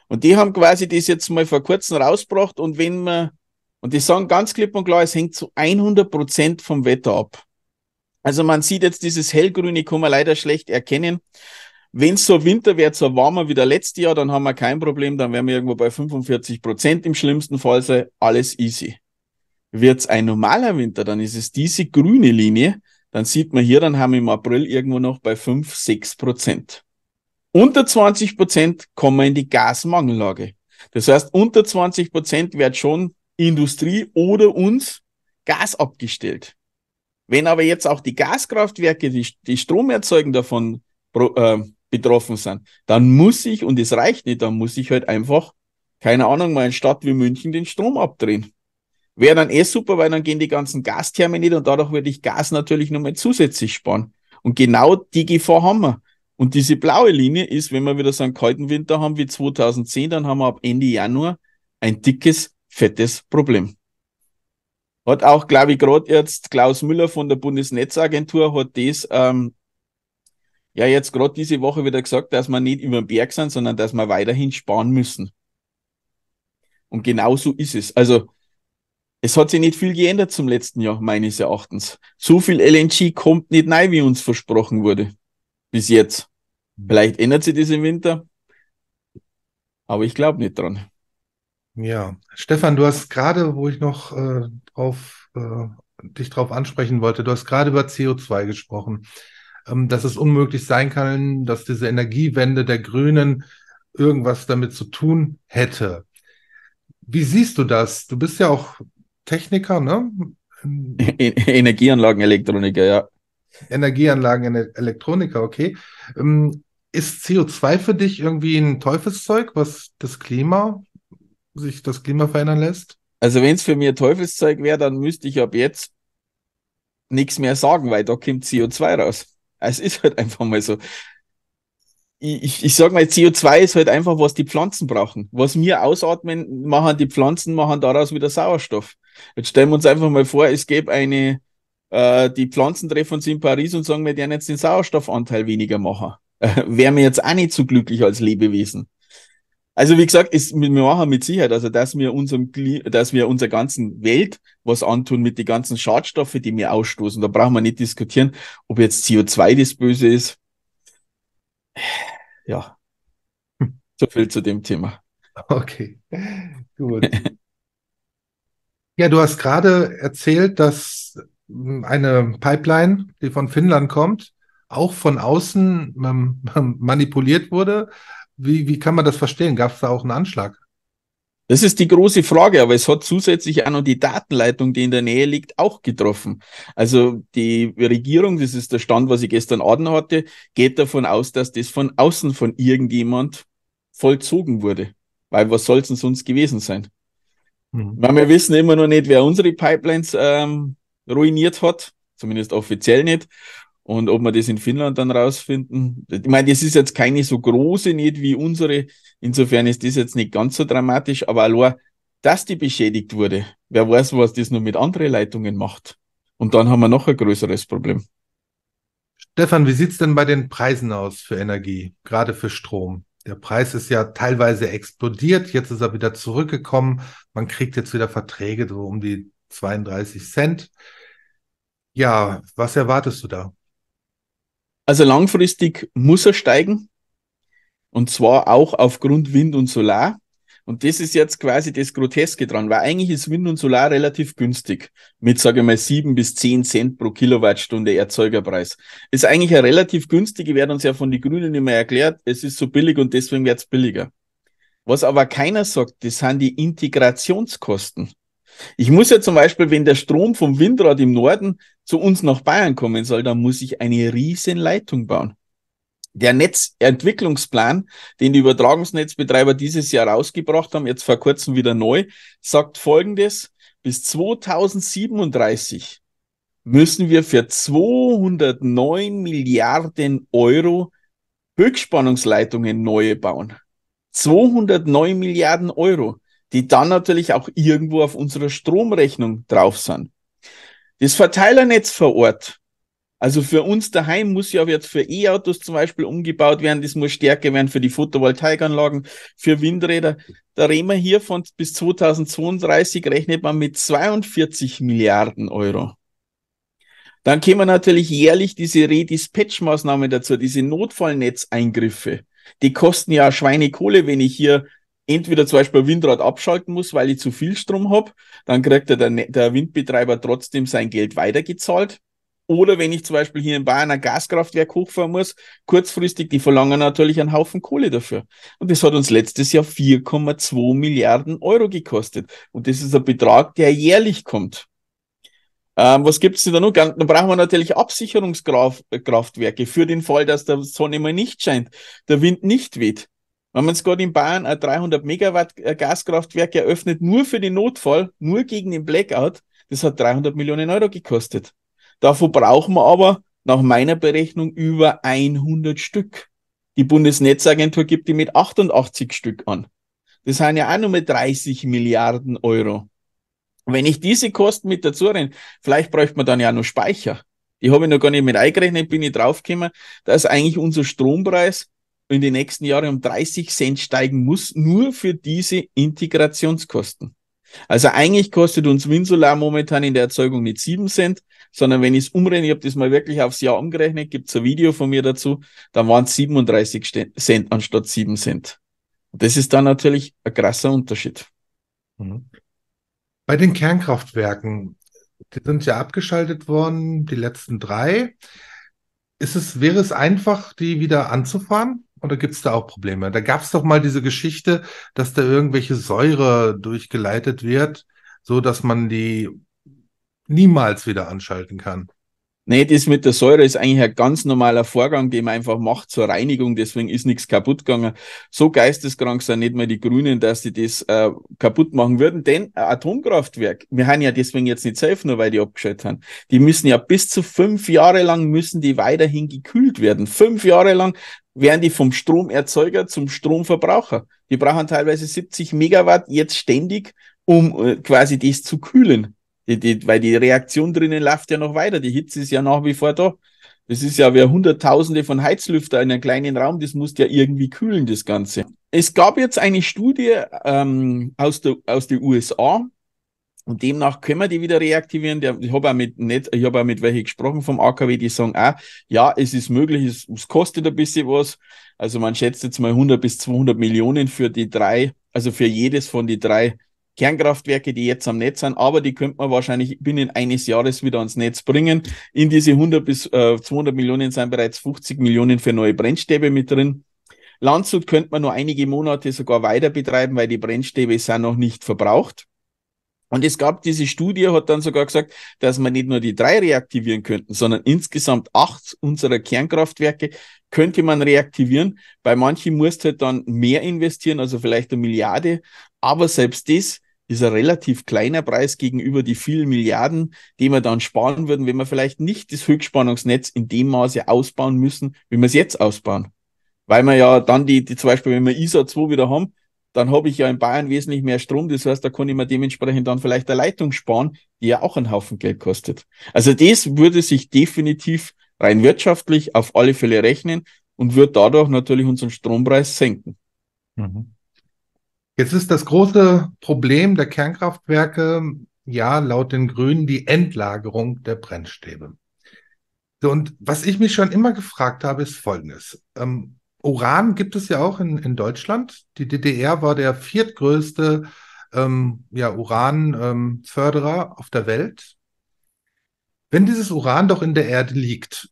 Und die haben quasi das jetzt mal vor kurzem rausgebracht und wenn man, und die sagen ganz klipp und klar, es hängt zu 100 Prozent vom Wetter ab. Also man sieht jetzt dieses hellgrüne, kann man leider schlecht erkennen. Wenn es so Winter wird, so warmer wie der letzte Jahr, dann haben wir kein Problem, dann wären wir irgendwo bei 45 Prozent im schlimmsten Fall, sei alles easy wird's ein normaler Winter, dann ist es diese grüne Linie, dann sieht man hier, dann haben wir im April irgendwo noch bei 5, 6 Prozent. Unter 20 Prozent kommen wir in die Gasmangellage. Das heißt, unter 20 Prozent wird schon Industrie oder uns Gas abgestellt. Wenn aber jetzt auch die Gaskraftwerke, die, die Strom erzeugen, davon äh, betroffen sind, dann muss ich, und es reicht nicht, dann muss ich halt einfach, keine Ahnung, mal in Stadt wie München den Strom abdrehen. Wäre dann eh super, weil dann gehen die ganzen nicht und dadurch würde ich Gas natürlich nochmal zusätzlich sparen. Und genau die Gefahr haben wir. Und diese blaue Linie ist, wenn wir wieder so einen kalten Winter haben wie 2010, dann haben wir ab Ende Januar ein dickes, fettes Problem. Hat auch, glaube ich, gerade jetzt Klaus Müller von der Bundesnetzagentur hat das ähm, ja jetzt gerade diese Woche wieder gesagt, dass wir nicht über den Berg sind, sondern dass wir weiterhin sparen müssen. Und genau so ist es. Also es hat sich nicht viel geändert zum letzten Jahr, meines Erachtens. So viel LNG kommt nicht neu, wie uns versprochen wurde. Bis jetzt. Hm. Vielleicht ändert sich das im Winter. Aber ich glaube nicht dran. Ja, Stefan, du hast gerade, wo ich noch äh, drauf, äh, dich drauf ansprechen wollte, du hast gerade über CO2 gesprochen, ähm, dass es unmöglich sein kann, dass diese Energiewende der Grünen irgendwas damit zu tun hätte. Wie siehst du das? Du bist ja auch Techniker, ne? E-, e-, Energieanlagen, Elektroniker, ja. Energieanlagen, Elektroniker, okay. Ähm, ist CO2 für dich irgendwie ein Teufelszeug, was das Klima, sich das Klima verändern lässt? Also wenn es für mich Teufelszeug wäre, dann müsste ich ab jetzt nichts mehr sagen, weil da kommt CO2 raus. Es ist halt einfach mal so ich, ich sag mal, CO2 ist halt einfach, was die Pflanzen brauchen. Was wir ausatmen, machen die Pflanzen, machen daraus wieder Sauerstoff. Jetzt stellen wir uns einfach mal vor, es gäbe eine, äh, die Pflanzen treffen uns in Paris und sagen, wir werden jetzt den Sauerstoffanteil weniger machen. Äh, (laughs) Wären wir jetzt auch nicht so glücklich als Lebewesen. Also wie gesagt, ist, wir machen mit Sicherheit, also dass wir unserem, dass wir unserer ganzen Welt was antun mit den ganzen Schadstoffen, die wir ausstoßen. Da brauchen wir nicht diskutieren, ob jetzt CO2 das Böse ist ja, (laughs) so viel zu dem Thema. Okay, gut. ja, du hast gerade erzählt, dass hm, eine Pipeline, die von Finnland kommt, auch von außen ähm, (laughs) manipuliert wurde. Wie, wie kann man das verstehen? Gab es da auch einen Anschlag? Das ist die große Frage, aber es hat zusätzlich auch noch die Datenleitung, die in der Nähe liegt, auch getroffen. Also die Regierung, das ist der Stand, was ich gestern Abend hatte, geht davon aus, dass das von außen von irgendjemand vollzogen wurde. Weil was soll es denn sonst gewesen sein? Mhm. Weil wir wissen immer noch nicht, wer unsere Pipelines ähm, ruiniert hat, zumindest offiziell nicht. Und ob wir das in Finnland dann rausfinden, ich meine, das ist jetzt keine so große nicht wie unsere. Insofern ist das jetzt nicht ganz so dramatisch, aber allein, dass die beschädigt wurde, wer weiß, was das noch mit anderen Leitungen macht. Und dann haben wir noch ein größeres Problem. Stefan, wie sieht's denn bei den Preisen aus für Energie, gerade für Strom? Der Preis ist ja teilweise explodiert, jetzt ist er wieder zurückgekommen. Man kriegt jetzt wieder Verträge so um die 32 Cent. Ja, was erwartest du da? Also langfristig muss er steigen. Und zwar auch aufgrund Wind und Solar. Und das ist jetzt quasi das Groteske dran, weil eigentlich ist Wind und Solar relativ günstig. Mit, sage ich mal, sieben bis zehn Cent pro Kilowattstunde Erzeugerpreis. Ist eigentlich ein relativ günstige, wird uns ja von den Grünen immer erklärt, es ist so billig und deswegen wird es billiger. Was aber keiner sagt, das sind die Integrationskosten. Ich muss ja zum Beispiel, wenn der Strom vom Windrad im Norden zu uns nach Bayern kommen soll, dann muss ich eine riesen Leitung bauen. Der Netzentwicklungsplan, den die Übertragungsnetzbetreiber dieses Jahr rausgebracht haben, jetzt vor kurzem wieder neu, sagt folgendes, bis 2037 müssen wir für 209 Milliarden Euro Höchstspannungsleitungen neue bauen. 209 Milliarden Euro die dann natürlich auch irgendwo auf unserer Stromrechnung drauf sind. Das Verteilernetz vor Ort, also für uns daheim muss ja jetzt für E-Autos zum Beispiel umgebaut werden, das muss stärker werden für die Photovoltaikanlagen, für Windräder. Da reden wir hier von bis 2032 rechnet man mit 42 Milliarden Euro. Dann kämen natürlich jährlich diese Redispatch-Maßnahmen dazu, diese Notfallnetzeingriffe. Die kosten ja Schweinekohle, wenn ich hier entweder zum Beispiel Windrad abschalten muss, weil ich zu viel Strom habe, dann kriegt der, der Windbetreiber trotzdem sein Geld weitergezahlt. Oder wenn ich zum Beispiel hier in Bayern ein Gaskraftwerk hochfahren muss, kurzfristig, die verlangen natürlich einen Haufen Kohle dafür. Und das hat uns letztes Jahr 4,2 Milliarden Euro gekostet. Und das ist ein Betrag, der jährlich kommt. Ähm, was gibt's denn da noch? Dann brauchen wir natürlich Absicherungskraftwerke äh, für den Fall, dass der Sonne mal nicht scheint, der Wind nicht weht. Wir haben jetzt gerade in Bayern ein 300 Megawatt äh, Gaskraftwerk eröffnet, nur für den Notfall, nur gegen den Blackout. Das hat 300 Millionen Euro gekostet. Davon brauchen wir aber nach meiner Berechnung über 100 Stück. Die Bundesnetzagentur gibt die mit 88 Stück an. Das sind ja auch nur mit 30 Milliarden Euro. Wenn ich diese Kosten mit dazu renne, vielleicht bräuchte man dann ja noch Speicher. Die habe ich noch gar nicht mit eingerechnet, bin ich draufgekommen, dass eigentlich unser Strompreis in den nächsten Jahren um 30 Cent steigen muss, nur für diese Integrationskosten. Also eigentlich kostet uns Windsolar momentan in der Erzeugung nicht 7 Cent, sondern wenn ich es umrechne, ich habe das mal wirklich aufs Jahr umgerechnet, es ein Video von mir dazu, dann waren es 37 Cent anstatt 7 Cent. Das ist dann natürlich ein krasser Unterschied. Mhm. Bei den Kernkraftwerken, die sind ja abgeschaltet worden, die letzten drei. Ist es, wäre es einfach, die wieder anzufahren? Oder gibt es da auch Probleme? Da gab es doch mal diese Geschichte, dass da irgendwelche Säure durchgeleitet wird, so dass man die niemals wieder anschalten kann. Nee, das mit der Säure ist eigentlich ein ganz normaler Vorgang, den man einfach macht zur Reinigung, deswegen ist nichts kaputt gegangen. So geisteskrank sind nicht mal die Grünen, dass die das äh, kaputt machen würden, denn ein Atomkraftwerk, wir haben ja deswegen jetzt nicht safe, nur weil die abgeschaltet haben, die müssen ja bis zu fünf Jahre lang, müssen die weiterhin gekühlt werden. Fünf Jahre lang werden die vom Stromerzeuger zum Stromverbraucher. Die brauchen teilweise 70 Megawatt jetzt ständig, um äh, quasi das zu kühlen. Die, die, weil die Reaktion drinnen läuft ja noch weiter. Die Hitze ist ja nach wie vor da. Das ist ja wie Hunderttausende von Heizlüfter in einem kleinen Raum. Das muss ja irgendwie kühlen, das Ganze. Es gab jetzt eine Studie ähm, aus, der, aus der USA, und demnach können wir die wieder reaktivieren. Ich habe auch mit nicht, ich habe auch mit welche gesprochen vom AKW, die sagen auch, ja, es ist möglich, es, es, kostet ein bisschen was. Also man schätzt jetzt mal 100 bis 200 Millionen für die drei, also für jedes von die drei Kernkraftwerke, die jetzt am Netz sind, aber die könnte man wahrscheinlich binnen eines Jahres wieder ans Netz bringen. In diese 100 bis äh, 200 Millionen sind bereits 50 Millionen für neue Brennstäbe mit drin. Landshut könnte man nur einige Monate sogar weiter betreiben, weil die Brennstäbe sind noch nicht verbraucht. Und es gab diese Studie, hat dann sogar gesagt, dass man nicht nur die drei reaktivieren könnten, sondern insgesamt acht unserer Kernkraftwerke könnte man reaktivieren. Bei manchen musst du halt dann mehr investieren, also vielleicht eine Milliarde. Aber selbst das ist ein relativ kleiner Preis gegenüber die vielen Milliarden, die wir dann sparen würden, wenn wir vielleicht nicht das Höchstspannungsnetz in dem Maße ausbauen müssen, wie wir es jetzt ausbauen. Weil wir ja dann die, die zum Beispiel, wenn wir ISA 2 wieder haben, dann habe ich ja in Bayern wesentlich mehr Strom. Das heißt, da kann ich mir dementsprechend dann vielleicht eine Leitung sparen, die ja auch einen Haufen Geld kostet. Also das würde sich definitiv rein wirtschaftlich auf alle Fälle rechnen und wird dadurch natürlich unseren Strompreis senken. Mhm. Jetzt ist das große Problem der Kernkraftwerke ja laut den Grünen die Endlagerung der Brennstäbe. Und was ich mich schon immer gefragt habe, ist Folgendes. Ähm, Uran gibt es ja auch in, in Deutschland. Die DDR war der viertgrößte ähm, ja, Uranförderer ähm, auf der Welt. Wenn dieses Uran doch in der Erde liegt,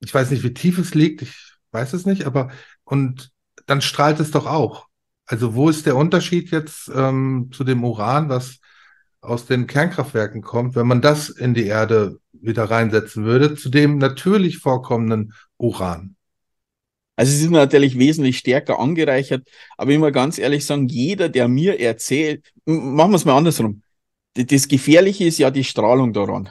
ich weiß nicht, wie tief es liegt, ich weiß es nicht, aber und dann strahlt es doch auch. Also wo ist der Unterschied jetzt ähm, zu dem Uran, was aus den Kernkraftwerken kommt, wenn man das in die Erde wieder reinsetzen würde, zu dem natürlich vorkommenden Uran? Also sie sind natürlich wesentlich stärker angereichert, aber ich muss ganz ehrlich sagen, jeder, der mir erzählt, machen wir es mal andersrum. Das Gefährliche ist ja die Strahlung daran.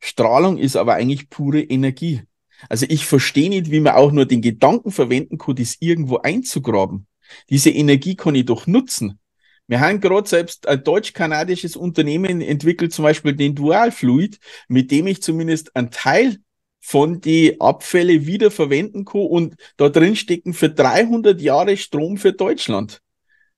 Strahlung ist aber eigentlich pure Energie. Also ich verstehe nicht, wie man auch nur den Gedanken verwenden kann, das irgendwo einzugraben. Diese Energie kann ich doch nutzen. Wir haben gerade selbst ein deutsch-kanadisches Unternehmen entwickelt, zum Beispiel den Dualfluid, mit dem ich zumindest einen Teil von die Abfälle wiederverwenden kann und da drin stecken für 300 Jahre Strom für Deutschland.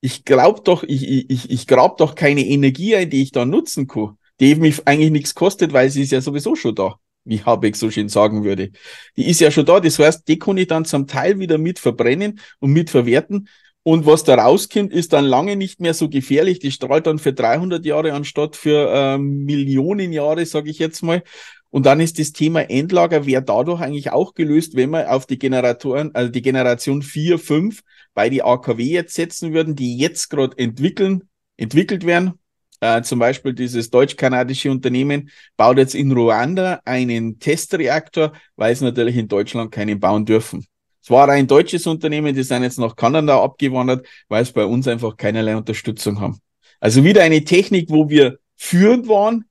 Ich glaub doch, ich, ich, ich grab doch keine Energie ein, die ich da nutzen kann, die mich eigentlich nichts kostet, weil sie ist ja sowieso schon da, wie Habeck so schön sagen würde. Die ist ja schon da, das heißt, die kann ich dann zum Teil wieder mit verbrennen und mit verwerten und was da rauskommt, ist dann lange nicht mehr so gefährlich. Die strahlt dann für 300 Jahre anstatt für äh, Millionen Jahre, sage ich jetzt mal, und dann ist das Thema Endlager, wäre dadurch eigentlich auch gelöst, wenn wir auf die Generatoren, also die Generation 4, 5 bei die AKW jetzt setzen würden, die jetzt gerade entwickeln, entwickelt werden. Äh, zum Beispiel dieses deutsch-kanadische Unternehmen baut jetzt in Ruanda einen Testreaktor, weil es natürlich in Deutschland keinen bauen dürfen. Es war ein deutsches Unternehmen, die sind jetzt nach Kanada abgewandert, weil es bei uns einfach keinerlei Unterstützung haben. Also wieder eine Technik, wo wir führend waren,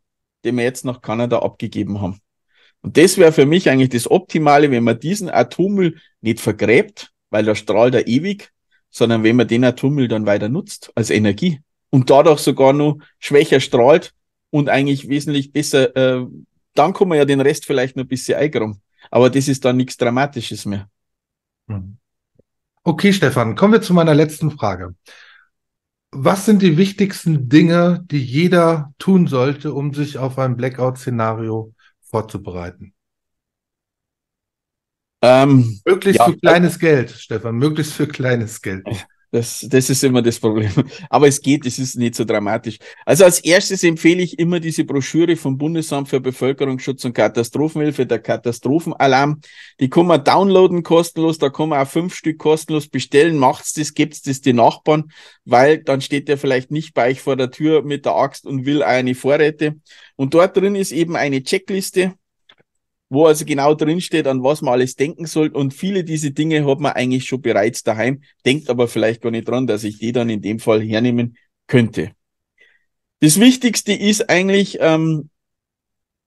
den wir jetzt nach Kanada abgegeben haben. Und das wäre für mich eigentlich das Optimale, wenn man diesen Atommüll nicht vergräbt, weil der strahlt er ewig, sondern wenn man den Atommüll dann weiter nutzt als Energie und dadurch sogar noch schwächer strahlt und eigentlich wesentlich besser, äh, dann kann man ja den Rest vielleicht noch ein bisschen eingraben. Aber das ist dann nichts Dramatisches mehr. Mhm. Okay, Stefan, kommen wir zu meiner letzten Frage was sind die wichtigsten Dinge, die jeder tun sollte, um sich auf ein Blackout-Szenario vorzubereiten? Ähm, möglichst ja, für kleines Geld, Stefan, möglichst für kleines Geld. Das, das ist immer das Problem. (laughs) Aber es geht, es ist nicht so dramatisch. Also als erstes empfehle ich immer diese Broschüre vom Bundesamt für Bevölkerungsschutz und Katastrophenhilfe, der Katastrophenalarm. Die kann man downloaden kostenlos, da kann man auch fünf Stück kostenlos bestellen. Macht's das, gebt's das den Nachbarn, weil dann steht der vielleicht nicht bei euch vor der Tür mit der Axt und will eine Vorräte. Und dort drin ist eben eine Checkliste, wo also genau drin steht, an was man alles denken soll. Und viele diese Dinge hat man eigentlich schon bereits daheim, denkt aber vielleicht gar nicht dran, dass ich die dann in dem Fall hernehmen könnte. Das Wichtigste ist eigentlich ähm,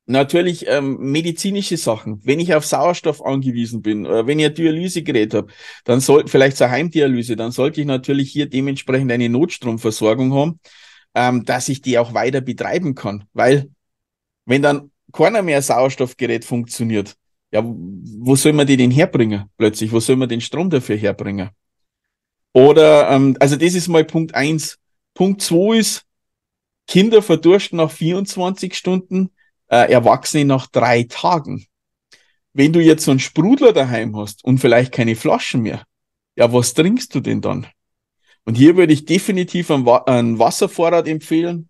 natürlich ähm, medizinische Sachen. Wenn ich auf Sauerstoff angewiesen bin, oder äh, wenn ich ein Dialysegerät habe, dann sollte vielleicht zur Heimdialyse, dann sollte ich natürlich hier dementsprechend eine Notstromversorgung haben, ähm, dass ich die auch weiter betreiben kann. Weil wenn dann keiner mehr Sauerstoffgerät funktioniert, ja, wo soll man die denn herbringen plötzlich? Wo soll man den Strom dafür herbringen? Oder, ähm, also das ist mal Punkt eins. Punkt zwei ist, Kinder verdursten nach 24 Stunden, äh, Erwachsene nach drei Tagen. Wenn du jetzt so einen Sprudler daheim hast und vielleicht keine Flaschen mehr, ja, was trinkst du denn dann? Und hier würde ich definitiv einen Wasservorrat empfehlen.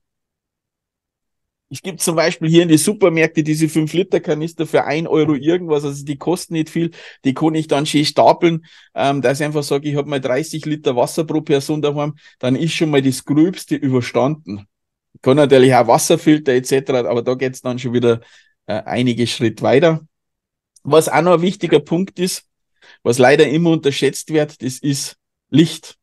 Ich gibt zum Beispiel hier in die Supermärkte diese 5-Liter-Kanister für 1 Euro irgendwas, also die kosten nicht viel, die kann ich dann schön stapeln, ähm, dass ich einfach sage, ich habe mal 30 Liter Wasser pro Person daheim, dann ist schon mal das Gröbste überstanden. Ich kann natürlich auch Wasserfilter etc., aber da geht's dann schon wieder äh, einige Schritt weiter. Was auch noch ein wichtiger Punkt ist, was leider immer unterschätzt wird, das ist Licht.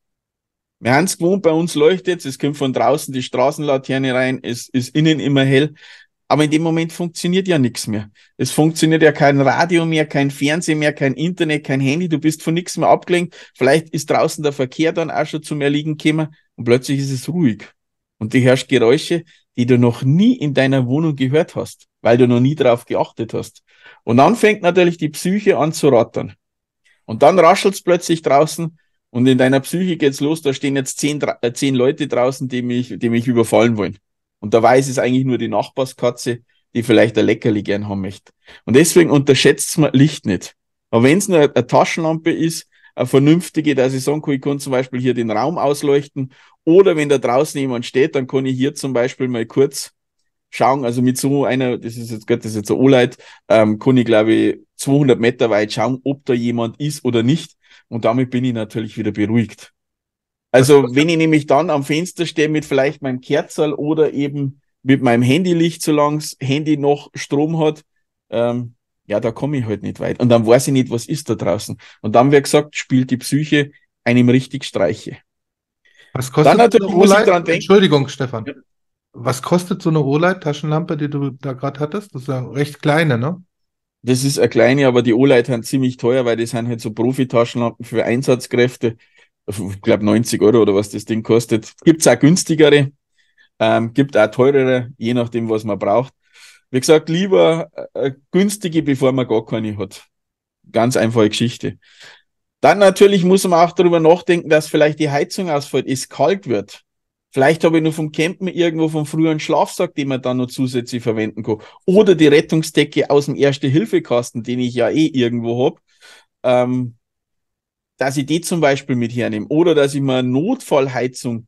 Wir haben es gewohnt, bei uns leuchtet es, kommt von draußen die Straßenlaterne rein, es ist innen immer hell. Aber in dem Moment funktioniert ja nichts mehr. Es funktioniert ja kein Radio mehr, kein Fernsehen mehr, kein Internet, kein Handy. Du bist von nichts mehr abgelenkt. Vielleicht ist draußen der Verkehr dann auch schon zum Erliegen gekommen und plötzlich ist es ruhig. Und du hörst Geräusche, die du noch nie in deiner Wohnung gehört hast, weil du noch nie darauf geachtet hast. Und dann fängt natürlich die Psyche an zu rattern. Und dann raschelt's plötzlich draußen und in deiner Psyche geht's los, da stehen jetzt zehn, äh, zehn Leute draußen, die mich, die mich überfallen wollen. Und der Weiß es eigentlich nur die Nachbarskatze, die vielleicht ein Leckerli gern haben möchte. Und deswegen unterschätzt man Licht nicht. Aber wenn es nur eine Taschenlampe ist, eine vernünftige, dass ich sagen kann, ich kann zum Beispiel hier den Raum ausleuchten. Oder wenn da draußen jemand steht, dann kann ich hier zum Beispiel mal kurz schauen. Also mit so einer, das ist jetzt, Gott, das ist jetzt so Olight, ähm, kann ich glaube ich 200 Meter weit schauen, ob da jemand ist oder nicht. Und damit bin ich natürlich wieder beruhigt. Also wenn ich nämlich dann am Fenster stehe mit vielleicht meinem Kerzerl oder eben mit meinem Handylicht, solange das Handy noch Strom hat, ähm, ja, da komme ich halt nicht weit. Und dann weiß ich nicht, was ist da draußen. Und dann, wie gesagt, spielt die Psyche einem richtig Streiche. Was kostet dann natürlich so muss ich Entschuldigung, Stefan. Ja. Was kostet so eine OLED-Taschenlampe, die du da gerade hattest? Das ist ja recht kleine, ne? Das ist eine kleine, aber die O-Leitern ziemlich teuer, weil die sind halt so Profitaschenlampen für Einsatzkräfte. Ich glaube 90 Euro oder was das Ding kostet. Gibt's auch günstigere, ähm, gibt auch teurere, je nachdem, was man braucht. Wie gesagt, lieber äh, äh, günstige, bevor man gar keine hat. Ganz einfache Geschichte. Dann natürlich muss man auch darüber nachdenken, dass vielleicht die Heizung ausfällt, es kalt wird. Vielleicht habe ich nur vom Campen irgendwo vom früheren Schlafsack, den man dann noch zusätzlich verwenden kann. Oder die Rettungsdecke aus dem Erste-Hilfe-Kasten, den ich ja eh irgendwo habe. Ähm, dass ich die zum Beispiel mit hernehme. Oder dass ich mir Notfallheizung,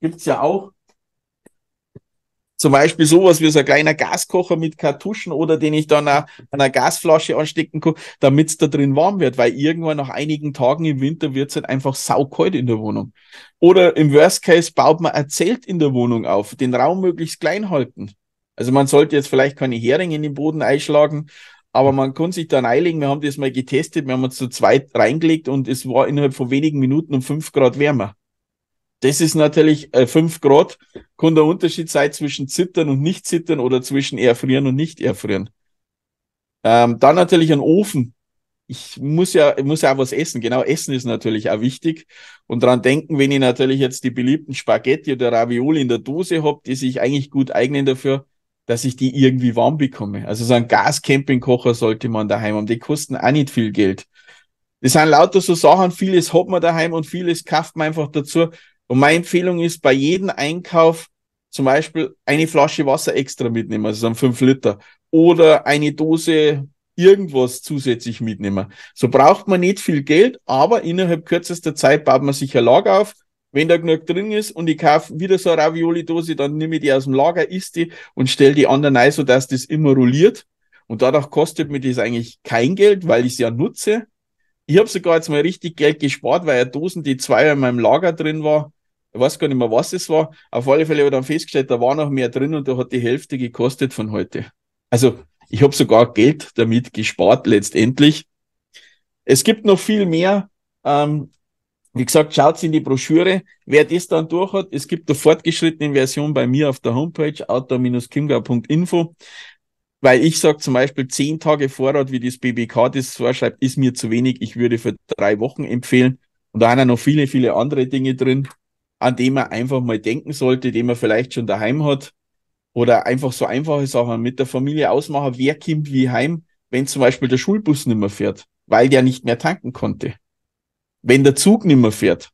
gibt's ja auch, zum Beispiel sowas wie so ein kleiner Gaskocher mit Kartuschen oder den ich dann an einer Gasflasche anstecken kann, damit es da drin warm wird, weil irgendwann nach einigen Tagen im Winter wird es halt einfach saukalt in der Wohnung. Oder im Worst Case baut man ein Zelt in der Wohnung auf, den Raum möglichst klein halten. Also man sollte jetzt vielleicht keine Heringe in den Boden einschlagen, aber man kann sich da einlegen. Wir haben das mal getestet, wir haben uns zu zweit reingelegt und es war innerhalb von wenigen Minuten um fünf Grad wärmer. Das ist natürlich äh, 5 Grad, kann der Unterschied sein zwischen Zittern und Nicht-Zittern oder zwischen Erfrieren und Nicht-Erfrieren. Ähm, dann natürlich ein Ofen. Ich muss ja, ich muss ja auch was essen. Genau, Essen ist natürlich auch wichtig. Und dran denken, wenn ich natürlich jetzt die beliebten Spaghetti oder Ravioli in der Dose habe, die sich eigentlich gut eignen dafür, dass ich die irgendwie warm bekomme. Also so ein Gascampingkocher sollte man daheim haben. Die kosten auch nicht viel Geld. Das sind lauter so Sachen, vieles hat man daheim und vieles kauft man einfach dazu, und meine Empfehlung ist, bei jedem Einkauf zum Beispiel eine Flasche Wasser extra mitnehmen, also dann fünf Liter, oder eine Dose irgendwas zusätzlich mitnehmen. So braucht man nicht viel Geld, aber innerhalb kürzester Zeit baut man sich ein Lager auf. Wenn da genug drin ist und ich kaufe wieder so eine Ravioli-Dose, dann nehme ich die aus dem Lager, isst die und stelle die anderen ein, sodass das immer rolliert. Und dadurch kostet mir das eigentlich kein Geld, weil ich es ja nutze. Ich habe sogar jetzt mal richtig Geld gespart, weil ja Dosen, die zwei in meinem Lager drin war, ich weiß gar nicht mehr, was es war. Auf alle Fälle habe ich dann festgestellt, da war noch mehr drin und da hat die Hälfte gekostet von heute. Also ich habe sogar Geld damit gespart letztendlich. Es gibt noch viel mehr. Ähm, wie gesagt, schaut's in die Broschüre. Wer das dann durch hat, es gibt eine fortgeschrittene Version bei mir auf der Homepage outdoor-kimga.info. Weil ich sage zum Beispiel, zehn Tage Vorrat, wie das BBK das vorschreibt, ist mir zu wenig. Ich würde für drei Wochen empfehlen. Und da haben noch viele, viele andere Dinge drin an dem man einfach mal denken sollte, den man vielleicht schon daheim hat. Oder einfach so einfache Sachen mit der Familie ausmachen, wer kommt wie heim, wenn zum Beispiel der Schulbus nicht mehr fährt, weil der nicht mehr tanken konnte. Wenn der Zug nicht mehr fährt.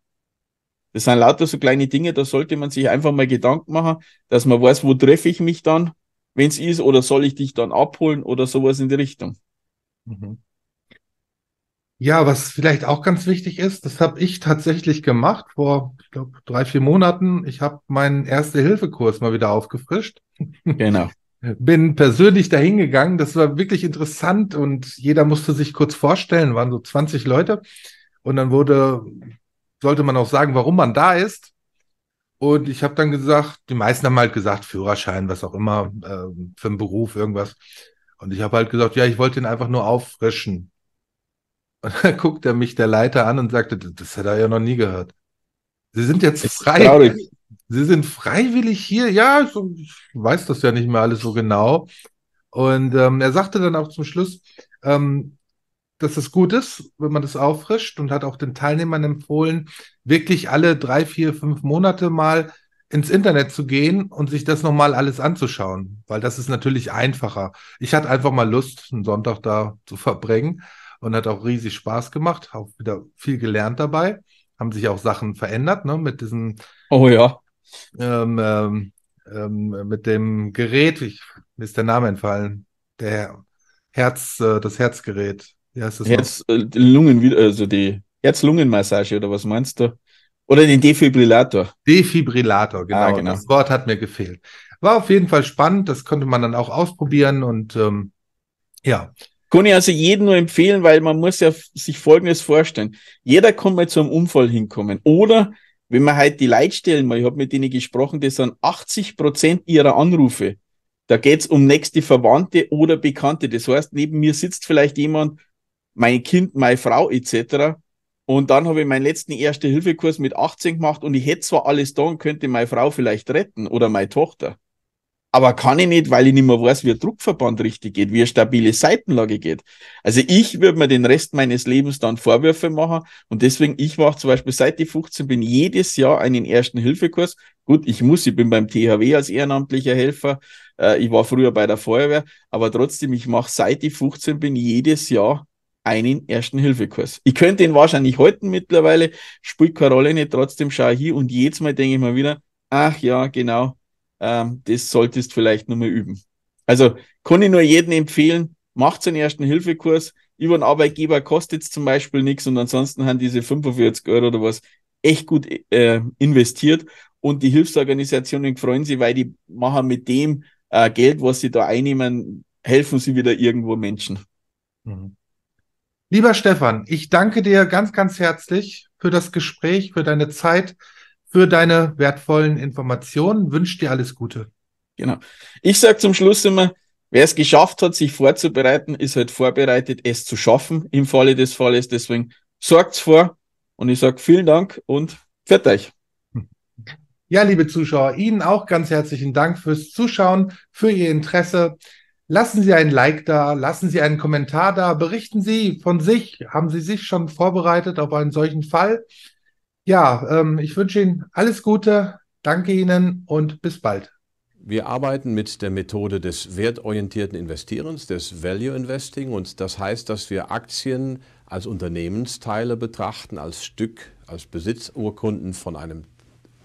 Das sind lauter so kleine Dinge, da sollte man sich einfach mal Gedanken machen, dass man weiß, wo treffe ich mich dann, wenn es ist, oder soll ich dich dann abholen oder sowas in die Richtung. Mhm. Ja, was vielleicht auch ganz wichtig ist, das habe ich tatsächlich gemacht vor, ich glaube, drei, vier Monaten. Ich habe meinen Erste-Hilfe-Kurs mal wieder aufgefrischt. Genau. (laughs) Bin persönlich dahingegangen. Das war wirklich interessant und jeder musste sich kurz vorstellen, waren so 20 Leute. Und dann wurde, sollte man auch sagen, warum man da ist. Und ich habe dann gesagt, die meisten haben halt gesagt, Führerschein, was auch immer, äh, für einen Beruf, irgendwas. Und ich habe halt gesagt, ja, ich wollte ihn einfach nur auffrischen. Und da (laughs) guckte mich der Leiter an und sagte, das hat er ja noch nie gehört. Sie sind jetzt frei. Sie sind freiwillig hier. Ja, ich weiß das ja nicht mehr alles so genau. Und ähm, er sagte dann auch zum Schluss, ähm, dass es gut ist, wenn man das auffrischt und hat auch den Teilnehmern empfohlen, wirklich alle drei, vier, fünf Monate mal ins Internet zu gehen und sich das nochmal alles anzuschauen, weil das ist natürlich einfacher. Ich hatte einfach mal Lust, einen Sonntag da zu verbringen und hat auch riesig Spaß gemacht, auch wieder viel gelernt dabei. Haben sich auch Sachen verändert, ne, mit diesem. Oh ja. ähm, ähm, ähm mit dem Gerät, ich, mir ist der Name entfallen. Der Herz, äh, das Herzgerät. Wie heißt das? Herz, äh, Lungen, also die Herz-Lungen-Massage oder was meinst du? Oder den Defibrillator. Defibrillator, genau. Ah, genau. Das Wort hat mir gefehlt. War auf jeden Fall spannend, das konnte man dann auch ausprobieren und ähm, ja, kann ich also jedem nur empfehlen, weil man muss ja sich Folgendes vorstellen. Jeder kann mal zu einem Unfall hinkommen. Oder wenn man halt die Leitstellen mal, ich habe mit denen gesprochen, das sind 80 Prozent ihrer Anrufe. Da geht's um nächste Verwandte oder Bekannte. Das heißt, neben mir sitzt vielleicht jemand, mein Kind, meine Frau etc. Und dann habe ich meinen letzten Erste-Hilfe-Kurs mit 18 gemacht und ich hätte zwar alles da und könnte meine Frau vielleicht retten oder meine Tochter aber kann ich nicht, weil ich nicht mehr weiß, wie ein Druckverband richtig geht, wie eine stabile Seitenlage geht. Also ich würde mir den Rest meines Lebens dann Vorwürfe machen und deswegen, ich mache zum Beispiel seit ich 15 bin jedes Jahr einen ersten Hilfekurs. Gut, ich muss, ich bin beim THW als ehrenamtlicher Helfer, äh, ich war früher bei der Feuerwehr, aber trotzdem, ich mache seit ich 15 bin jedes Jahr einen ersten Hilfekurs. Ich könnte ihn wahrscheinlich halten mittlerweile, spielt keine Rolle nicht, trotzdem schaue ich hier und jedes Mal denke ich mir wieder, ach ja, genau, ähm, das solltest vielleicht nochmal üben. Also kann ich nur jedem empfehlen, macht so einen ersten Hilfekurs. Über einen Arbeitgeber kostet es zum Beispiel nichts und ansonsten haben diese 45 Euro oder was echt gut äh, investiert. Und die Hilfsorganisationen freuen sich, weil die machen mit dem äh, Geld, was sie da einnehmen, helfen sie wieder irgendwo Menschen. Mhm. Lieber Stefan, ich danke dir ganz, ganz herzlich für das Gespräch, für deine Zeit, für deine wertvollen Informationen. Wünsche dir alles Gute. Genau. Ich sage zum Schluss immer, wer es geschafft hat, sich vorzubereiten, ist halt vorbereitet, es zu schaffen im Falle des Falles. Deswegen sorgt's vor und ich sage vielen Dank und fährt euch. Ja, liebe Zuschauer, Ihnen auch ganz herzlichen Dank fürs Zuschauen, für Ihr Interesse. Lassen Sie ein Like da, lassen Sie einen Kommentar da, berichten Sie von sich. Haben Sie sich schon vorbereitet auf einen solchen Fall? Ja, ähm, ich wünsche Ihnen alles Gute, danke Ihnen und bis bald. Wir arbeiten mit der Methode des wertorientierten Investierens, des Value Investing. Und das heißt, dass wir Aktien als Unternehmensteile betrachten, als Stück, als Besitzurkunden von einem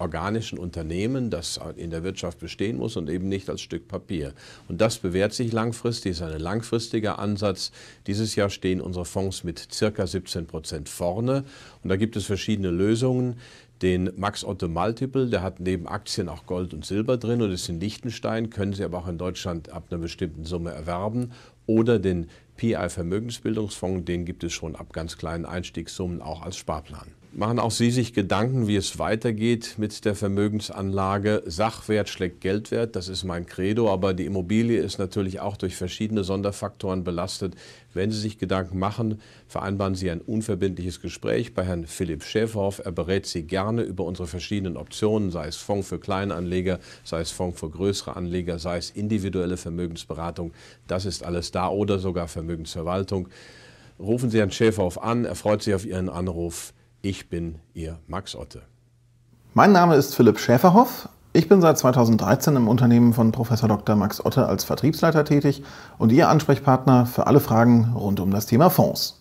organischen Unternehmen, das in der Wirtschaft bestehen muss und eben nicht als Stück Papier. Und das bewährt sich langfristig, ist ein langfristiger Ansatz. Dieses Jahr stehen unsere Fonds mit circa 17 Prozent vorne. Und da gibt es verschiedene Lösungen den Max Otto Multiple, der hat neben Aktien auch Gold und Silber drin und ist in Liechtenstein, können Sie aber auch in Deutschland ab einer bestimmten Summe erwerben. Oder den PI Vermögensbildungsfonds, den gibt es schon ab ganz kleinen Einstiegssummen auch als Sparplan. Machen auch Sie sich Gedanken, wie es weitergeht mit der Vermögensanlage? Sachwert schlägt Geldwert, das ist mein Credo, aber die Immobilie ist natürlich auch durch verschiedene Sonderfaktoren belastet. Wenn Sie sich Gedanken machen, vereinbaren Sie ein unverbindliches Gespräch bei Herrn Philipp Schäferhoff. Er berät Sie gerne über unsere verschiedenen Optionen, sei es Fonds für Kleinanleger, sei es Fonds für größere Anleger, sei es individuelle Vermögensberatung. Das ist alles da oder sogar Vermögensverwaltung. Rufen Sie Herrn Schäferhoff an, er freut sich auf Ihren Anruf. Ich bin Ihr Max Otte. Mein Name ist Philipp Schäferhoff. Ich bin seit 2013 im Unternehmen von Prof. Dr. Max Otte als Vertriebsleiter tätig und Ihr Ansprechpartner für alle Fragen rund um das Thema Fonds.